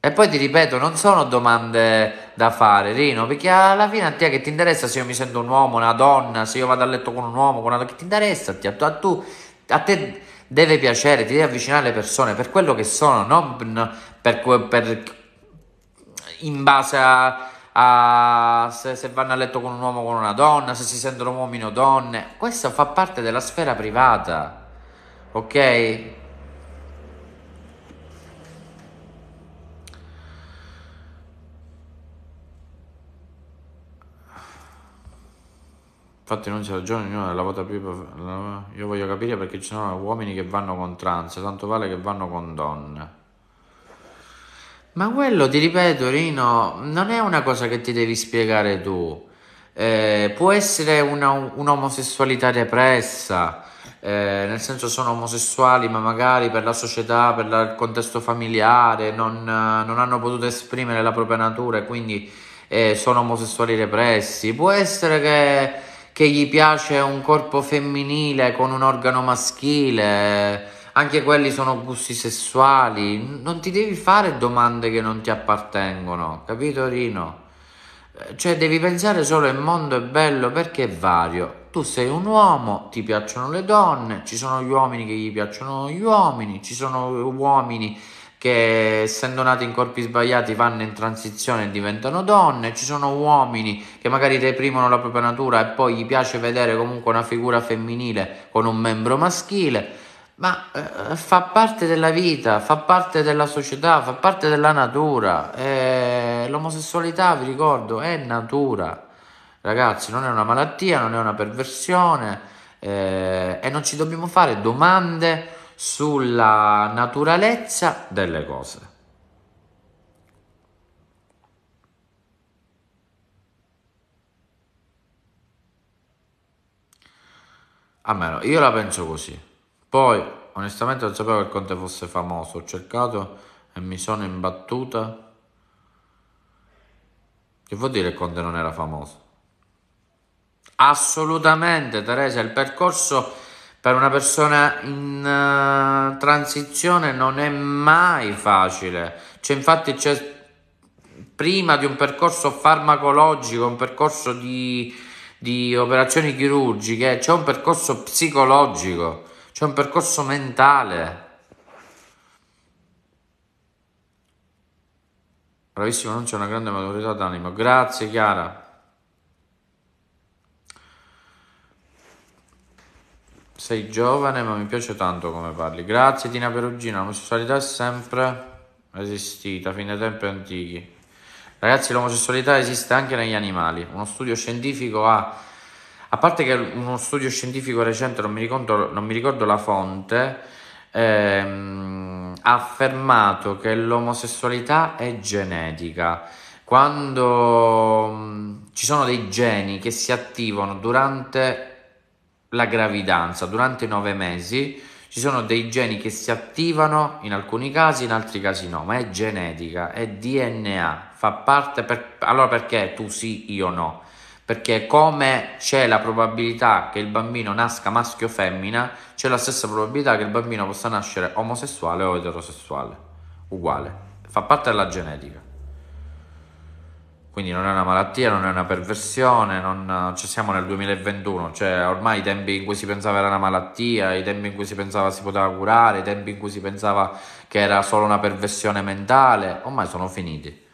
E poi ti ripeto, non sono domande da fare, Rino, perché alla fine a te che ti interessa se io mi sento un uomo, una donna, se io vado a letto con un uomo, con una donna, che ti interessa a te? A, tu, a te deve piacere, ti devi avvicinare alle persone per quello che sono, non per, per in base a, a se, se, vanno a letto con un uomo o con una donna, se si sentono uomini o donne. Questo fa parte della sfera privata, ok? Infatti non c'è ragione, ognuno della vota più... Io voglio capire perché ci sono uomini che vanno con trans, tanto vale che vanno con donne. Ma quello, ti ripeto, Rino, non è una cosa che ti devi spiegare tu. Eh, può essere una, un'omosessualità repressa, eh, nel senso sono omosessuali, ma magari per la società, per la, il contesto familiare, non, non, hanno potuto esprimere la propria natura e quindi eh, sono omosessuali repressi. Può essere che che gli piace un corpo femminile con un organo maschile, anche quelli sono gusti sessuali, non ti devi fare domande che non ti appartengono, capito Rino? Cioè devi pensare solo il mondo è bello perché è vario. Tu sei un uomo, ti piacciono le donne, ci sono gli uomini che gli piacciono gli uomini, ci sono uomini che essendo nati in corpi sbagliati vanno in transizione e diventano donne, ci sono uomini che magari reprimono la propria natura e poi gli piace vedere comunque una figura femminile con un membro maschile, ma eh, fa parte della vita, fa parte della società, fa parte della natura. Eh, l'omosessualità, vi ricordo, è natura. Ragazzi, non è una malattia, non è una perversione eh, e non ci dobbiamo fare domande sulla naturalezza delle cose. Almeno io la penso così. Poi, onestamente, non sapevo che il Conte fosse famoso. Ho cercato e mi sono imbattuta. Che vuol dire che il Conte non era famoso? Assolutamente, Teresa, il percorso per una persona in uh, transizione non è mai facile. Cioè, infatti, c'è prima di un percorso farmacologico, un percorso di, di operazioni chirurgiche, c'è un percorso psicologico, c'è un percorso mentale. Bravissimo, non c'è una grande maturità d'animo. Grazie Chiara. Sei giovane ma mi piace tanto come parli. Grazie Tina Perugina, l'omosessualità è sempre esistita, fin dai tempi antichi. Ragazzi, l'omosessualità esiste anche negli animali. Uno studio scientifico ha... A parte che uno studio scientifico recente, non mi ricordo, non mi ricordo la fonte, ehm, ha affermato che l'omosessualità è genetica. Quando mh, mm, ci sono dei geni che si attivano durante la gravidanza durante i nove mesi ci sono dei geni che si attivano in alcuni casi, in altri casi no, ma è genetica, è DNA, fa parte, per... allora perché tu sì, io no? Perché come c'è la probabilità che il bambino nasca maschio o femmina, c'è la stessa probabilità che il bambino possa nascere omosessuale o eterosessuale, uguale, fa parte della genetica. Quindi non è una malattia, non è una perversione, non, cioè siamo nel 2021, cioè ormai i tempi in cui si pensava era una malattia, i tempi in cui si pensava si poteva curare, i tempi in cui si pensava che era solo una perversione mentale, ormai sono finiti.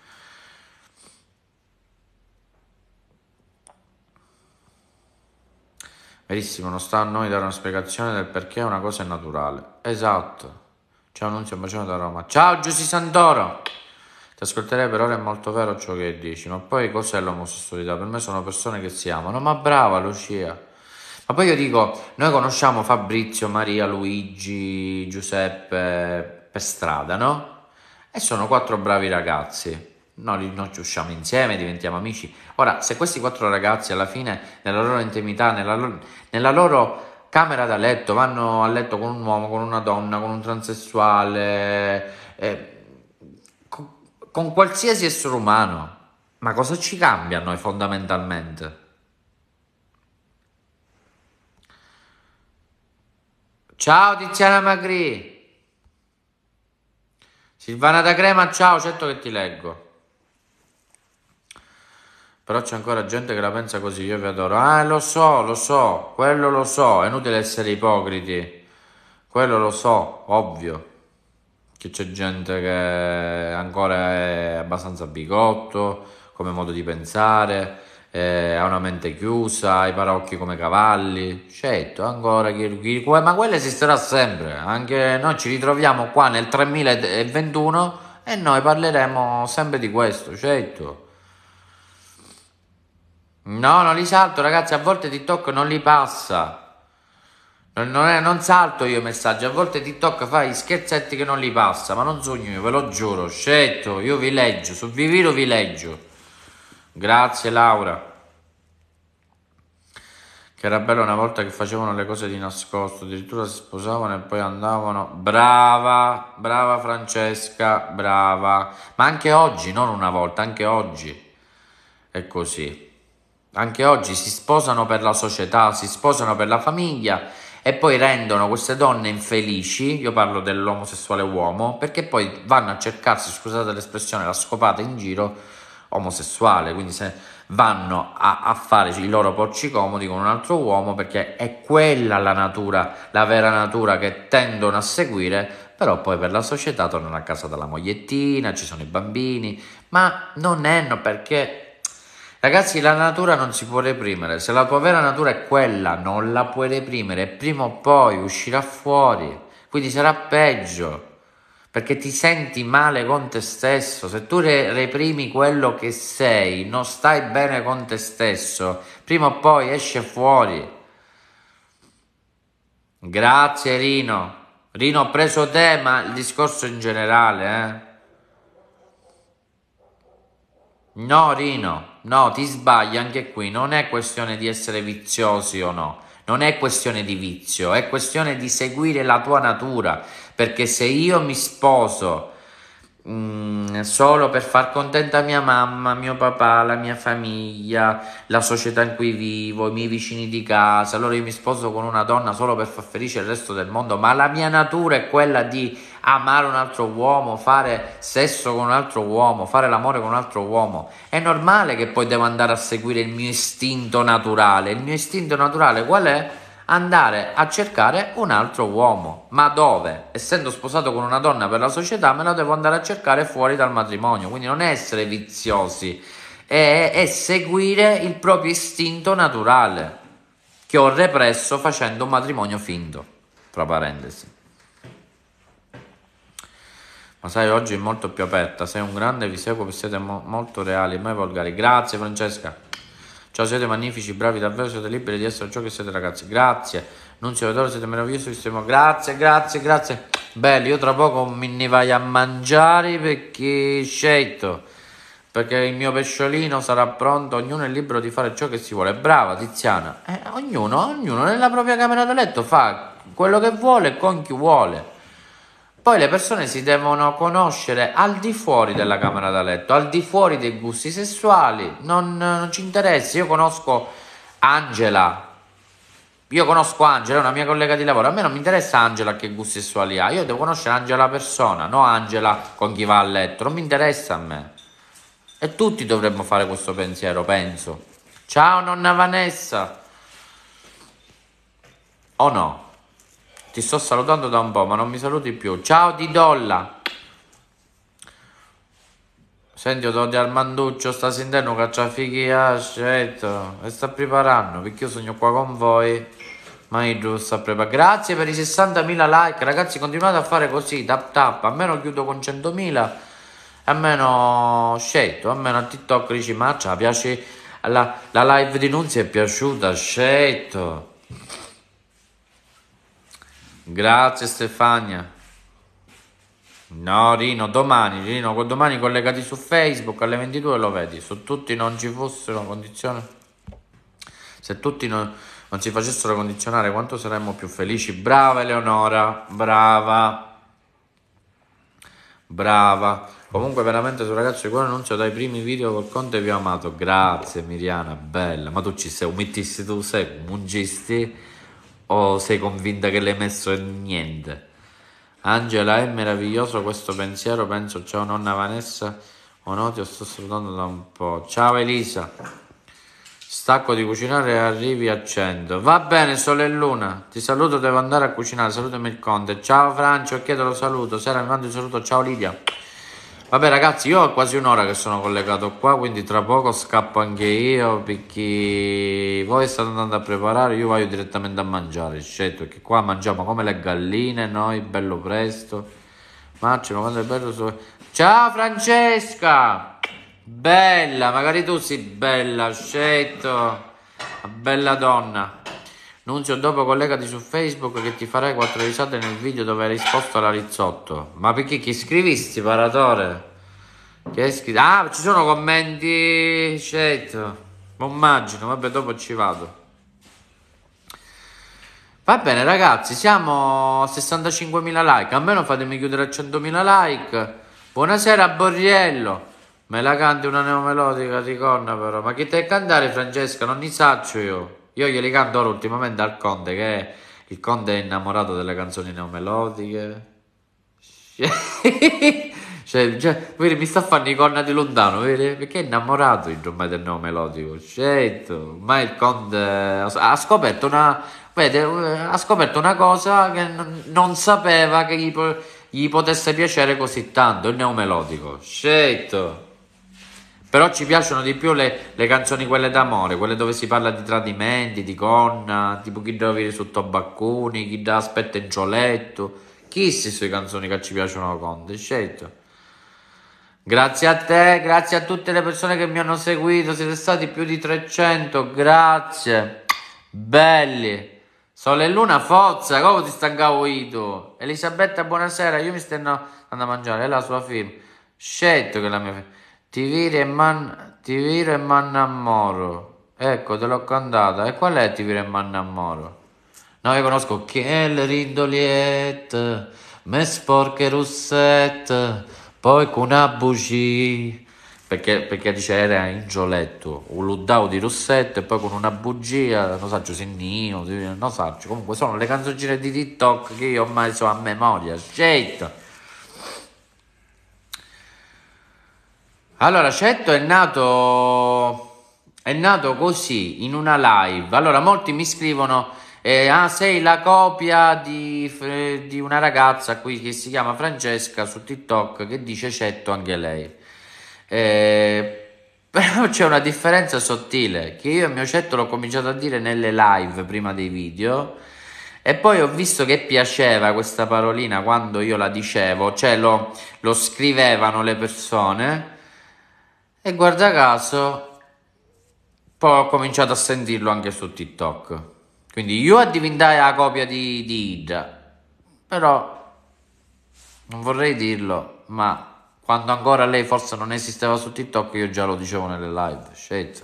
Verissimo, non sta a noi dare una spiegazione del perché una cosa è naturale. Esatto. Ciao Nunzio, un bacione da Roma. Ciao Giussi Santoro! ascolterei per ora è molto vero ciò che dici, ma poi cos'è l'omosessualità? Per me sono persone che si amano. Ma brava Lucia. Ma poi io dico, noi conosciamo Fabrizio, Maria, Luigi, Giuseppe per strada, no? E sono quattro bravi ragazzi. Noi, noi ci usciamo insieme, diventiamo amici. Ora, se questi quattro ragazzi alla fine, nella loro intimità, nella loro, nella loro camera da letto, vanno a letto con un uomo, con una donna, con un transessuale, eh, con qualsiasi essere umano. Ma cosa ci cambia a noi fondamentalmente? Ciao Tiziana Magri. Silvana da Crema, ciao, certo che ti leggo. Però c'è ancora gente che la pensa così, io vi adoro. Ah, lo so, lo so, quello lo so, è inutile essere ipocriti. Quello lo so, ovvio che c'è gente che ancora è abbastanza bigotto come modo di pensare, eh, ha una mente chiusa, ha i parocchi come cavalli, certo, ancora chi, ma quello esisterà sempre, anche noi ci ritroviamo qua nel 3021 e noi parleremo sempre di questo, certo. No, non li salto ragazzi, a volte TikTok non li passa. Non, è, non salto io i messaggi, a volte TikTok fa i scherzetti che non li passa, ma non sogno io, ve lo giuro, scelto, io vi leggo, su Viviro vi leggo. Grazie Laura. Che era bello una volta che facevano le cose di nascosto, addirittura si sposavano e poi andavano. Brava, brava Francesca, brava. Ma anche oggi, non una volta, anche oggi è così. Anche oggi si sposano per la società, si sposano per la famiglia e poi rendono queste donne infelici, io parlo dell'omosessuale uomo, perché poi vanno a cercarsi, scusate l'espressione, la scopata in giro omosessuale, quindi se vanno a, a fare i loro porci comodi con un altro uomo perché è quella la natura, la vera natura che tendono a seguire però poi per la società tornano a casa dalla mogliettina, ci sono i bambini, ma non è no, perché Ragazzi, la natura non si può reprimere. Se la tua vera natura è quella, non la puoi reprimere. Prima o poi uscirà fuori. Quindi sarà peggio. Perché ti senti male con te stesso. Se tu reprimi quello che sei, non stai bene con te stesso, prima o poi esce fuori. Grazie Rino. Rino, ho preso te, ma il discorso in generale, eh? No, Rino no, ti sbagli anche qui, non è questione di essere viziosi o no, non è questione di vizio, è questione di seguire la tua natura, perché se io mi sposo Mm, solo per far contenta mia mamma, mio papà, la mia famiglia, la società in cui vivo, i miei vicini di casa. Allora io mi sposo con una donna solo per far felice il resto del mondo, ma la mia natura è quella di amare un altro uomo, fare sesso con un altro uomo, fare l'amore con un altro uomo. È normale che poi devo andare a seguire il mio istinto naturale. Il mio istinto naturale qual è? andare a cercare un altro uomo. Ma dove? Essendo sposato con una donna per la società, me la devo andare a cercare fuori dal matrimonio. Quindi non è essere viziosi, è, è seguire il proprio istinto naturale che ho represso facendo un matrimonio finto. Tra parentesi. Ma sai, oggi è molto più aperta. Sei un grande, vi seguo, siete mo- molto reali mai volgari. Grazie, Francesca. Ciao, siete magnifici, bravi davvero, siete liberi di essere ciò che siete ragazzi. Grazie. Non siete d'oro, siete meravigliosi, stiamo... Grazie, grazie, grazie. Belli, io tra poco mi ne vai a mangiare perché scelto. Perché il mio pesciolino sarà pronto, ognuno è libero di fare ciò che si vuole. Brava Tiziana. Eh, ognuno, ognuno nella propria camera da letto fa quello che vuole con chi vuole. Poi le persone si devono conoscere al di fuori della camera da letto, al di fuori dei gusti sessuali, non, non ci interessa. Io conosco Angela, io conosco Angela, è una mia collega di lavoro, a me non mi interessa Angela che gusti sessuali ha, io devo conoscere Angela persona, non Angela con chi va a letto, non mi interessa a me. E tutti dovremmo fare questo pensiero, penso. Ciao nonna Vanessa. O no? Ti sto salutando da un po', ma non mi saluti più. Ciao di Dolla. Senti, do di Armanduccio, sta sentendo che cacciafichi ascetto ah, e sta preparando, perché io sono qua con voi. Ma io sta preparando. Grazie per i 60.000 like, ragazzi, continuate a fare così, tap tap, almeno chiudo con 100.000. Almeno scelto, almeno a TikTok dici, ma piace la, la live di Nunzia è piaciuta, scelto. Grazie Stefania. No, Rino, domani, Rino, domani collegati su Facebook alle 22 lo vedi. Se tutti non ci fossero condizioni, se tutti non, non ci facessero condizionare, quanto saremmo più felici. Brava Eleonora, brava, brava. Comunque, veramente, su ragazzi, qua annuncio dai primi video col Conte vi ho amato. Grazie, Miriana, bella. Ma tu ci sei, umittisti tu sei, mungisti. O sei convinta che l'hai messo in niente? Angela, è meraviglioso questo pensiero, penso. Ciao nonna Vanessa, o oh no, ti sto salutando da un po'. Ciao Elisa, stacco di cucinare e arrivi a 100. Va bene, sole e luna, ti saluto, devo andare a cucinare, salutami il conte. Ciao Francio, chiedo lo saluto, Sera, mi mando il saluto, ciao Lidia. Vabbè ragazzi, io ho quasi un'ora che sono collegato qua, quindi tra poco scappo anche io perché voi state andando a preparare, io vado direttamente a mangiare, scelto che qua mangiamo come le galline noi, bello presto. Marcio, ma quanto è bello... So... Ciao Francesca! Bella, magari tu sei bella, scelto, una bella donna. Nunzio dopo collegati su Facebook che ti farai quattro risate nel video dove hai risposto alla Rizzotto. Ma perché chi scrivisti, paratore? Che scri- ah, ci sono commenti, certo. Ma immagino, vabbè, dopo ci vado. Va bene ragazzi, siamo a 65.000 like, almeno fatemi chiudere a 100.000 like. Buonasera Borriello. Me la canti una neomelodica di corna però, ma chi te cantare Francesca? Non ne saccio io. Io gli canto ora ultimamente al Conte che il Conte è innamorato delle canzoni neomelodiche. cioè, cioè vedi, mi sta facendo i corna di lontano, vedi? Perché è innamorato il ormai del neomelodico. Certo, ma il Conte ha scoperto una, vede, eh, ha scoperto una cosa che non sapeva che gli, gli potesse piacere così tanto, il neomelodico. Certo. Però ci piacciono di più le, le canzoni quelle d'amore, quelle dove si parla di tradimenti, di gonna, tipo chi deve vivere su tobacconi, chi da aspetta in cioletto. Chissà le canzoni che ci piacciono conte, scelto. Grazie a te, grazie a tutte le persone che mi hanno seguito, siete stati più di 300, grazie. Belli. Sole e luna, forza, come ti stancavo io? Elisabetta, buonasera, io mi sto andando a mangiare, è la sua firma. Scelto che la mia firma. Ti vira e man, ti vira e manna Ecco, te l'ho cantata. E qual è ti vira e manna moro? No, io conosco Chiel Rindoliet, me sporche russet, poi con una bugie. Perché, perché, dice era in gioletto, un ludao di Russetto e poi con una bugia, non saggio se nio, non saggio, comunque sono le canzoncine di TikTok che io ormai so a memoria, scelta. Allora, Cetto è nato, è nato così, in una live. Allora, molti mi scrivono, eh, ah, sei la copia di, di una ragazza qui che si chiama Francesca su TikTok che dice Cetto anche lei. Eh, però c'è una differenza sottile che io il mio cetto l'ho cominciato a dire nelle live prima dei video e poi ho visto che piaceva questa parolina quando io la dicevo, cioè lo, lo scrivevano le persone e guarda caso, poi ho cominciato a sentirlo anche su TikTok. Quindi io a diventai la copia di, di Ida, però non vorrei dirlo, ma quando ancora lei forse non esisteva su TikTok, io già lo dicevo nelle live. Scelto.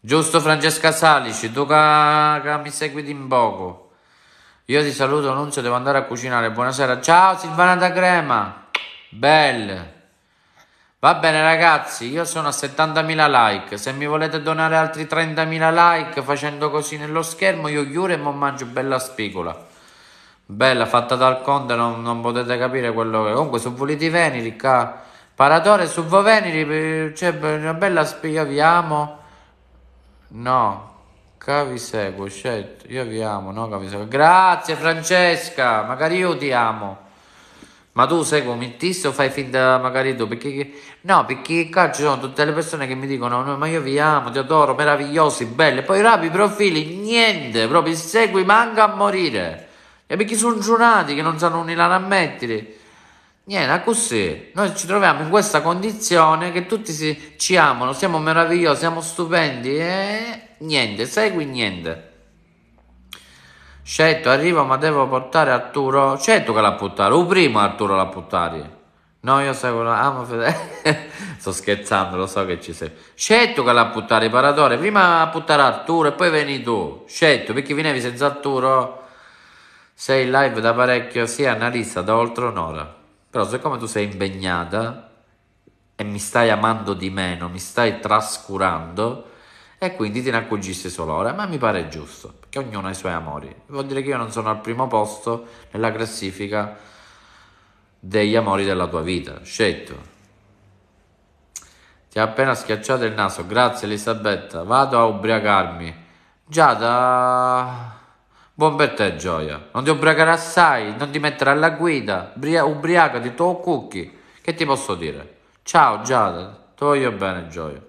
Giusto Francesca Salici, tu che mi segui in poco. Io ti saluto, Nunzio, devo andare a cucinare. Buonasera. Ciao Silvana da Crema. Belle. Va bene ragazzi, io sono a 70.000 like, se mi volete donare altri 30.000 like facendo così nello schermo, io chiudo e mi mangio bella spicola. Bella, fatta dal conte, non, non, potete capire quello che... Comunque, su voliti veniri, ca... Paratore, su voi veniri, eh, c'è una bella spicola, vi amo. No, ca vi seguo, scelto, io vi amo, no ca vi seguo. Grazie Francesca, magari io ti amo. Ma tu sei commettista o fai finta magari tu? Perché no, perché qua ci sono tutte le persone che mi dicono: no, ma io vi amo, ti adoro, meravigliosi, belle. Poi rapi i profili, niente, proprio segui, manca a morire. E perché sono giurati che non sanno né a mettere. Niente, così. Noi ci troviamo in questa condizione che tutti si, ci amano, siamo meravigliosi, siamo stupendi e eh? niente, segui niente. Certo, arrivo ma devo portare Arturo. Certo che l'ha portato, un primo Arturo l'ha portato. No, io so che amo Fedele. Sto scherzando, lo so che ci sei. Certo che l'ha buttato paratore. Prima a buttare Arturo e poi veni tu. Certo, perché vinevi senza Arturo. Sei in live da parecchio, sei analista da oltre un'ora. Però siccome tu sei impegnata e mi stai amando di meno, mi stai trascurando, e quindi te ne accogissi solo ora, ma mi pare giusto, perché ognuno ha i suoi amori. Vuol dire che io non sono al primo posto nella classifica degli amori della tua vita, scelto. Ti ha appena schiacciato il naso, grazie Elisabetta, vado a ubriacarmi. Giada, buon per te gioia, non ti ubriacare assai, non ti mettere alla guida, Bria... ubriacati tuo cucchi, che ti posso dire? Ciao Giada, ti voglio bene gioia.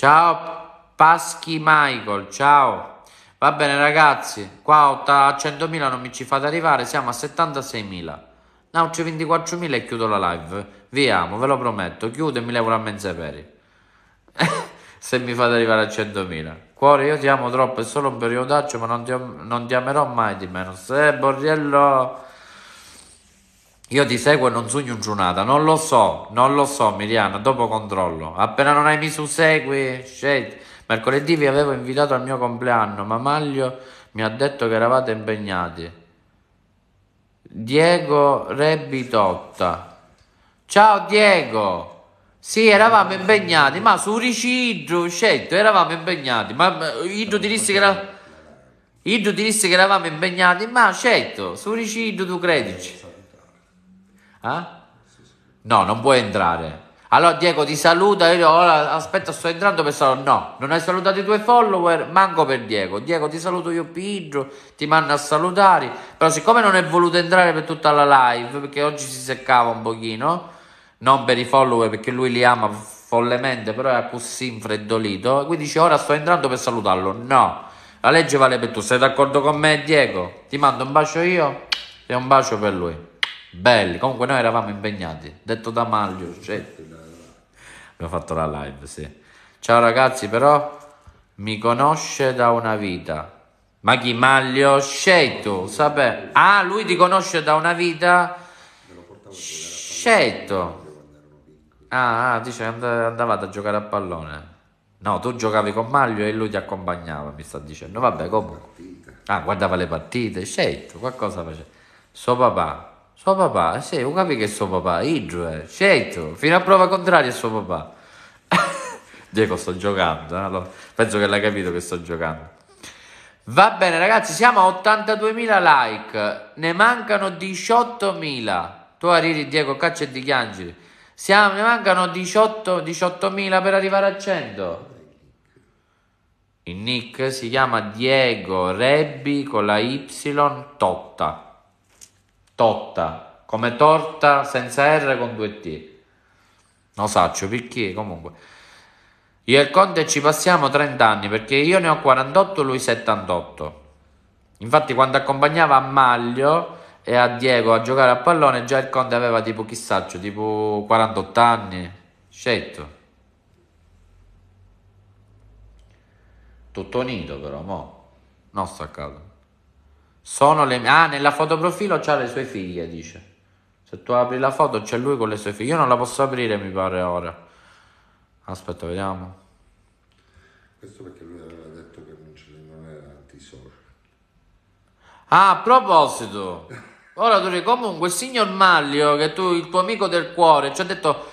Ciao Paschi Michael, ciao. Va bene ragazzi, qua a 100.000 non mi ci fate arrivare, siamo a 76.000. c'è 24.000 e chiudo la live. Vi amo, ve lo prometto. Chiudo e mi levo la mezza peri. Se mi fate arrivare a 100.000. Cuore, io ti amo troppo, è solo un periodaccio, ma non ti, non ti amerò mai di meno. Se Borriello... Io ti seguo e non sogno un giornata, non lo so, non lo so Miriam, dopo controllo. Appena non hai mi susegui, scelto. Mercoledì vi avevo invitato al mio compleanno, ma Maglio mi ha detto che eravate impegnati. Diego Rebitotta. Ciao Diego! Sì, eravamo impegnati, ma su Ricidro, scelto, eravamo impegnati, ma io ti disse che era... Io ti disse che eravamo impegnati, ma scelto, su Ricidro tu credici. Eh? No, non puoi entrare. Allora Diego ti saluta, io ora aspetta sto entrando per salutare, no, non hai salutato i tuoi follower, manco per Diego, Diego ti saluto io Piggio, ti mando a salutare, però siccome non è voluto entrare per tutta la live, perché oggi si seccava un pochino, non per i follower perché lui li ama follemente, però è così infreddolito, quindi dice ora sto entrando per salutarlo, no, la legge vale per tu, sei d'accordo con me Diego? Ti mando un bacio io e un bacio per lui. Belli, comunque noi eravamo impegnati, detto da Maglio, certo. abbiamo fatto la live, sì. Ciao ragazzi, però mi conosce da una vita. Ma chi Maglio scelto? Sapere. Ah, lui ti conosce da una vita. Scelto. Ah, ah, dice che andavate a giocare a pallone. No, tu giocavi con Maglio e lui ti accompagnava, mi sta dicendo. Vabbè, comunque. Ah, guardava le partite, scelto, qualcosa faceva. Suo papà, suo papà? Sì, lo capì che è suo papà, Igio è, eh. certo, fino a prova contraria è suo papà. Diego sto giocando, eh? allora, penso che l'hai capito che sto giocando. Va bene ragazzi, siamo a 82.000 like, ne mancano 18.000. Tu arrivi Diego, caccia e di chiangiri. Siamo, ne mancano 18, 18.000 per arrivare a 100. Il nick si chiama Diego Rebbi con la Y Totta. Totta, come torta senza R con due T. Non saccio perché, comunque. Io e il Conte ci passiamo 30 anni perché io ne ho 48 e lui 78. Infatti quando accompagnava a Maglio e a Diego a giocare a pallone già il Conte aveva tipo chissà, tipo 48 anni. Scelto. Tutto unito però, mo. Non a caso. Sono le mie... Ah, nella fotoprofilo c'ha le sue figlie, dice. Se tu apri la foto c'è lui con le sue figlie. Io non la posso aprire, mi pare, ora. Aspetta, vediamo. Questo perché lui aveva detto che non, ce non era antisocial. Ah, a proposito. Ora tu comunque signor Maglio, che tu, il tuo amico del cuore, ci ha detto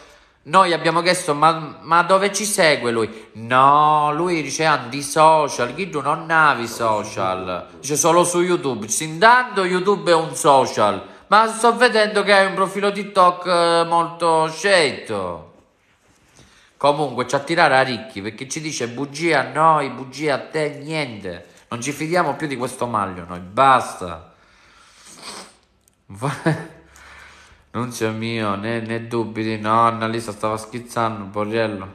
noi abbiamo chiesto, ma, ma, dove ci segue lui? No, lui dice ah, di social, chi tu non i social, dice solo su YouTube. Dice, intanto YouTube è un social, ma sto vedendo che hai un profilo TikTok eh, molto scelto. Comunque ci attirare a ricchi perché ci dice bugia a noi, bugia a te, niente. Non ci fidiamo più di questo maglio noi, basta. Va- non Nunzio mio, né, né dubiti, no, Annalisa stava schizzando, Borriello.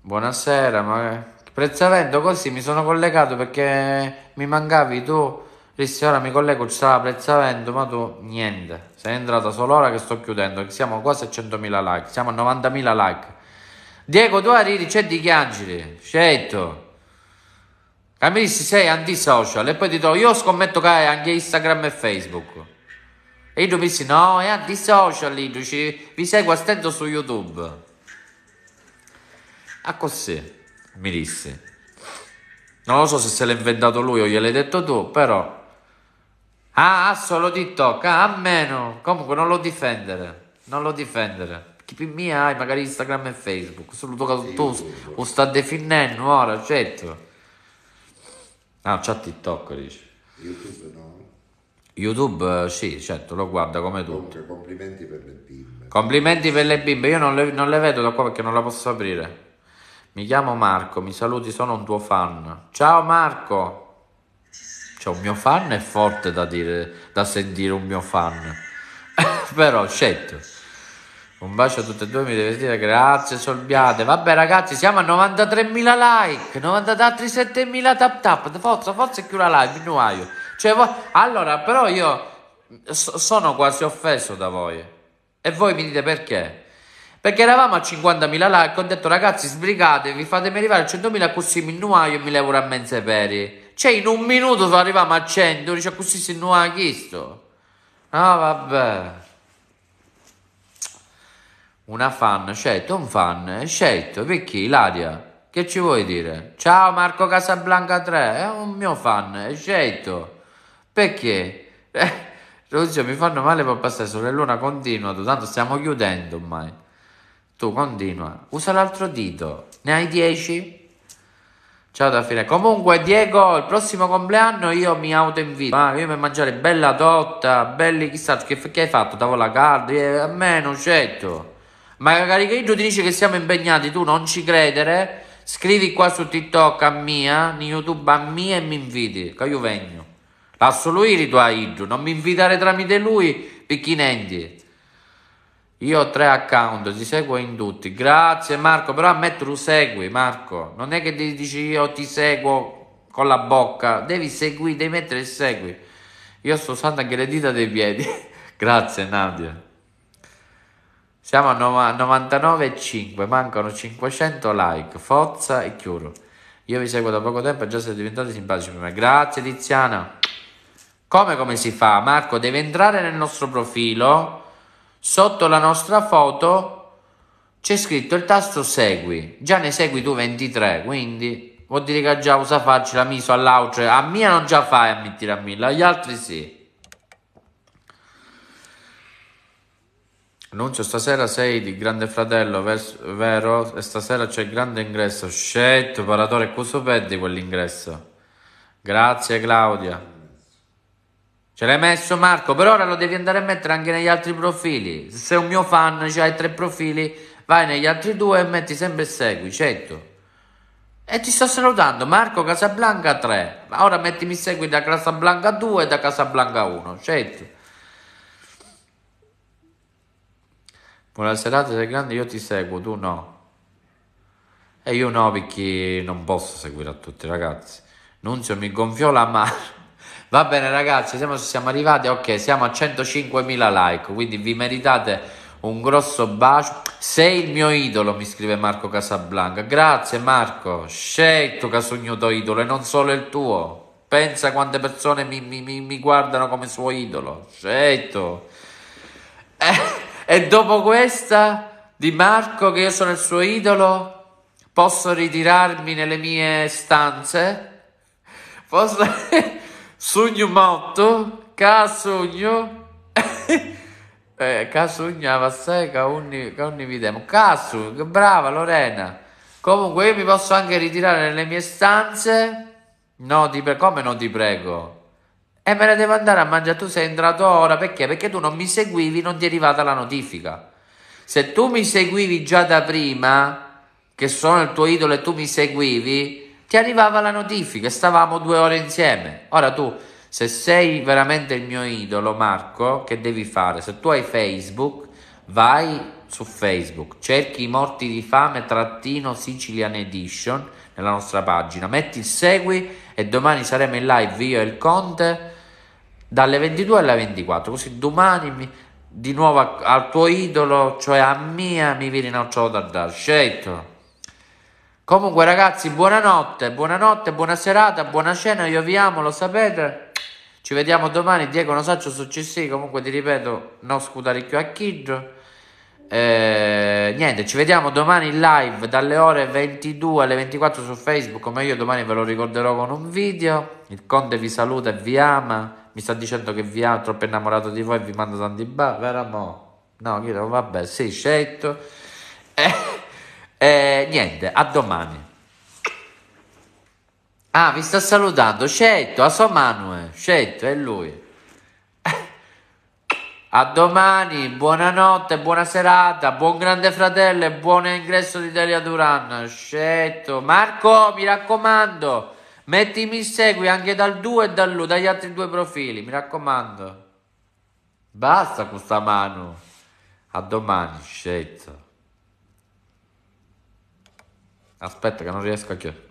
Buonasera, ma... Prezzavento, così mi sono collegato perché mi mancavi tu. Rissi, ora mi collego, ci sarà Prezzavento, ma tu niente. Sei entrata solo ora che sto chiudendo, siamo quasi a 100.000 like, siamo a 90.000 like. Diego, tu arrivi, c'è di chiangere, scelto. Camilissi, sei antisocial e poi ti do, io scommetto che hai anche Instagram e Facebook. E io dissi, no, è antisocial, ci, vi seguo a su YouTube. A così, mi disse. Non lo so se se l'ha inventato lui o gliel'hai detto tu, però... Ah, solo TikTok, ah, a meno. Comunque non lo difendere, non lo difendere. Chi più mi hai, magari Instagram e Facebook, solo tu, sì, tu lo sta definendo ora, certo. Ah, c'ha TikTok, dice. YouTube no. YouTube eh, sì, certo, lo guarda come tu. Complimenti per le bimbe. Complimenti per le bimbe, io non le, non le vedo da qua perché non la posso aprire. Mi chiamo Marco, mi saluti, sono un tuo fan. Ciao Marco! Cioè, un mio fan è forte da, dire, da sentire un mio fan. Però, scelto. Un bacio a tutte e due, mi deve dire grazie, solbiate. Vabbè ragazzi, siamo a 93.000 like, 93.000 tap tap. Forza, forza è più la live, minuaio. Cioè, voi... Allora, però io so- sono quasi offeso da voi. E voi mi dite perché? Perché eravamo a 50.000 là e ho detto ragazzi sbrigatevi, fatemi arrivare a 100.000 così mi innuaio mi levo a mezzo peri. Cioè in un minuto arriviamo a 100, dice così si innuaia chiesto. Ah vabbè. Una fan, scelto un fan, scelto, perché Ilaria? Che ci vuoi dire? Ciao Marco Casablanca 3, è un mio fan, scelto. Perché? Eh, mi fanno male per passare luna continua, tanto stiamo chiudendo ormai. Tu continua, usa l'altro dito, ne hai 10? Ciao da fine. Comunque, Diego, il prossimo compleanno io mi auto invito Ah, io per mangiare bella torta, belli chissà che, che hai fatto, tavola calda. Eh, a me non certo. Ma Caricheggio ti dice che siamo impegnati, tu non ci credere. Scrivi qua su TikTok a mia, in YouTube a mia e mi inviti, che io vengo. Lasso lui ritua Iddu, non mi invitare tramite lui, picchi niente. Io ho tre account, ti seguo in tutti. Grazie Marco, però a me tu segui Marco. Non è che dici io ti seguo con la bocca, devi seguire, devi mettere il segui. Io sto usando anche le dita dei piedi. Grazie Nadia. Siamo a 99,5, mancano 500 like, forza e chiudo. Io vi seguo da poco tempo e già siete diventati simpatici per me. Grazie Tiziana. Come, come si fa? Marco deve entrare nel nostro profilo, sotto la nostra foto c'è scritto il tasto segui, già ne segui tu 23, quindi vuol dire che già usa farci la miso all'autre, a mia non già fai a mettere a mille, agli altri sì. Annuncio stasera sei di Grande Fratello, vero? E stasera c'è il grande ingresso. Scelto, paratore e cuso quell'ingresso. Grazie Claudia. Ce l'hai messo Marco, per ora lo devi andare a mettere anche negli altri profili. Se sei un mio fan, cioè hai tre profili, vai negli altri due e metti sempre segui, certo. E ti sto salutando Marco Casablanca 3. Ora mettimi segui da Casablanca 2 e da Casablanca 1, certo. Buonasera, serata, sei grande, io ti seguo, tu no. E io no, perché non posso seguire a tutti, ragazzi. Nunzio mi gonfiò la mano. Va bene ragazzi, siamo, siamo arrivati, ok, siamo a 105.000 like, quindi vi meritate un grosso bacio. Sei il mio idolo, mi scrive Marco Casablanca. Grazie Marco, scelto Casugno tuo idolo e non solo il tuo. Pensa quante persone mi, mi, mi guardano come suo idolo. Scelto. E, eh, e dopo questa di Marco, che io sono il suo idolo, posso ritirarmi nelle mie stanze? Posso... Sogno morto, ca sogno, eh, ca sognava assai, ca ogni, ca ogni video. Ca sogno, brava Lorena. Comunque io mi posso anche ritirare nelle mie stanze. No, ti prego, come non ti prego? E me ne devo andare a mangiare, tu sei entrato ora, perché? Perché tu non mi seguivi, non ti è arrivata la notifica. Se tu mi seguivi già da prima, che sono il tuo idolo e tu mi seguivi, ti arrivava la notifica e stavamo due ore insieme. Ora tu, se sei veramente il mio idolo, Marco, che devi fare? Se tu hai Facebook, vai su Facebook, cerchi i morti di fame trattino Sicilian Edition nella nostra pagina, metti il segui e domani saremo in live io e il Conte dalle 22 alle 24, così domani mi, di nuovo al tuo idolo, cioè a mia, mi viene in ciao da dar, scelto. Comunque ragazzi, buonanotte, buonanotte, buona serata, buona cena, io vi amo, lo sapete. Ci vediamo domani, Diego Nosaccio su CC, comunque ti ripeto, non scudaricchio a Kid. Eh, niente, ci vediamo domani in live dalle ore 22 alle 24 su Facebook, come io domani ve lo ricorderò con un video. Il Conte vi saluta e vi ama, mi sta dicendo che vi ha, troppo innamorato di voi e vi manda tanti ba, vero mo? No, io, vabbè, sì, scelto. Eh. Eh, niente, a domani. Ah, vi sta salutando. Scelto, a suo Manuel. Scelto, è lui. A domani, buonanotte, buona serata, buon grande fratello e buon ingresso di Delia Duran. Scelto. Marco, mi raccomando, mettimi in segui anche dal 2 e dall'1, dagli altri due profili, mi raccomando. Basta con sta mano. A domani, scelto. Aspetta che non riesco a chiudere.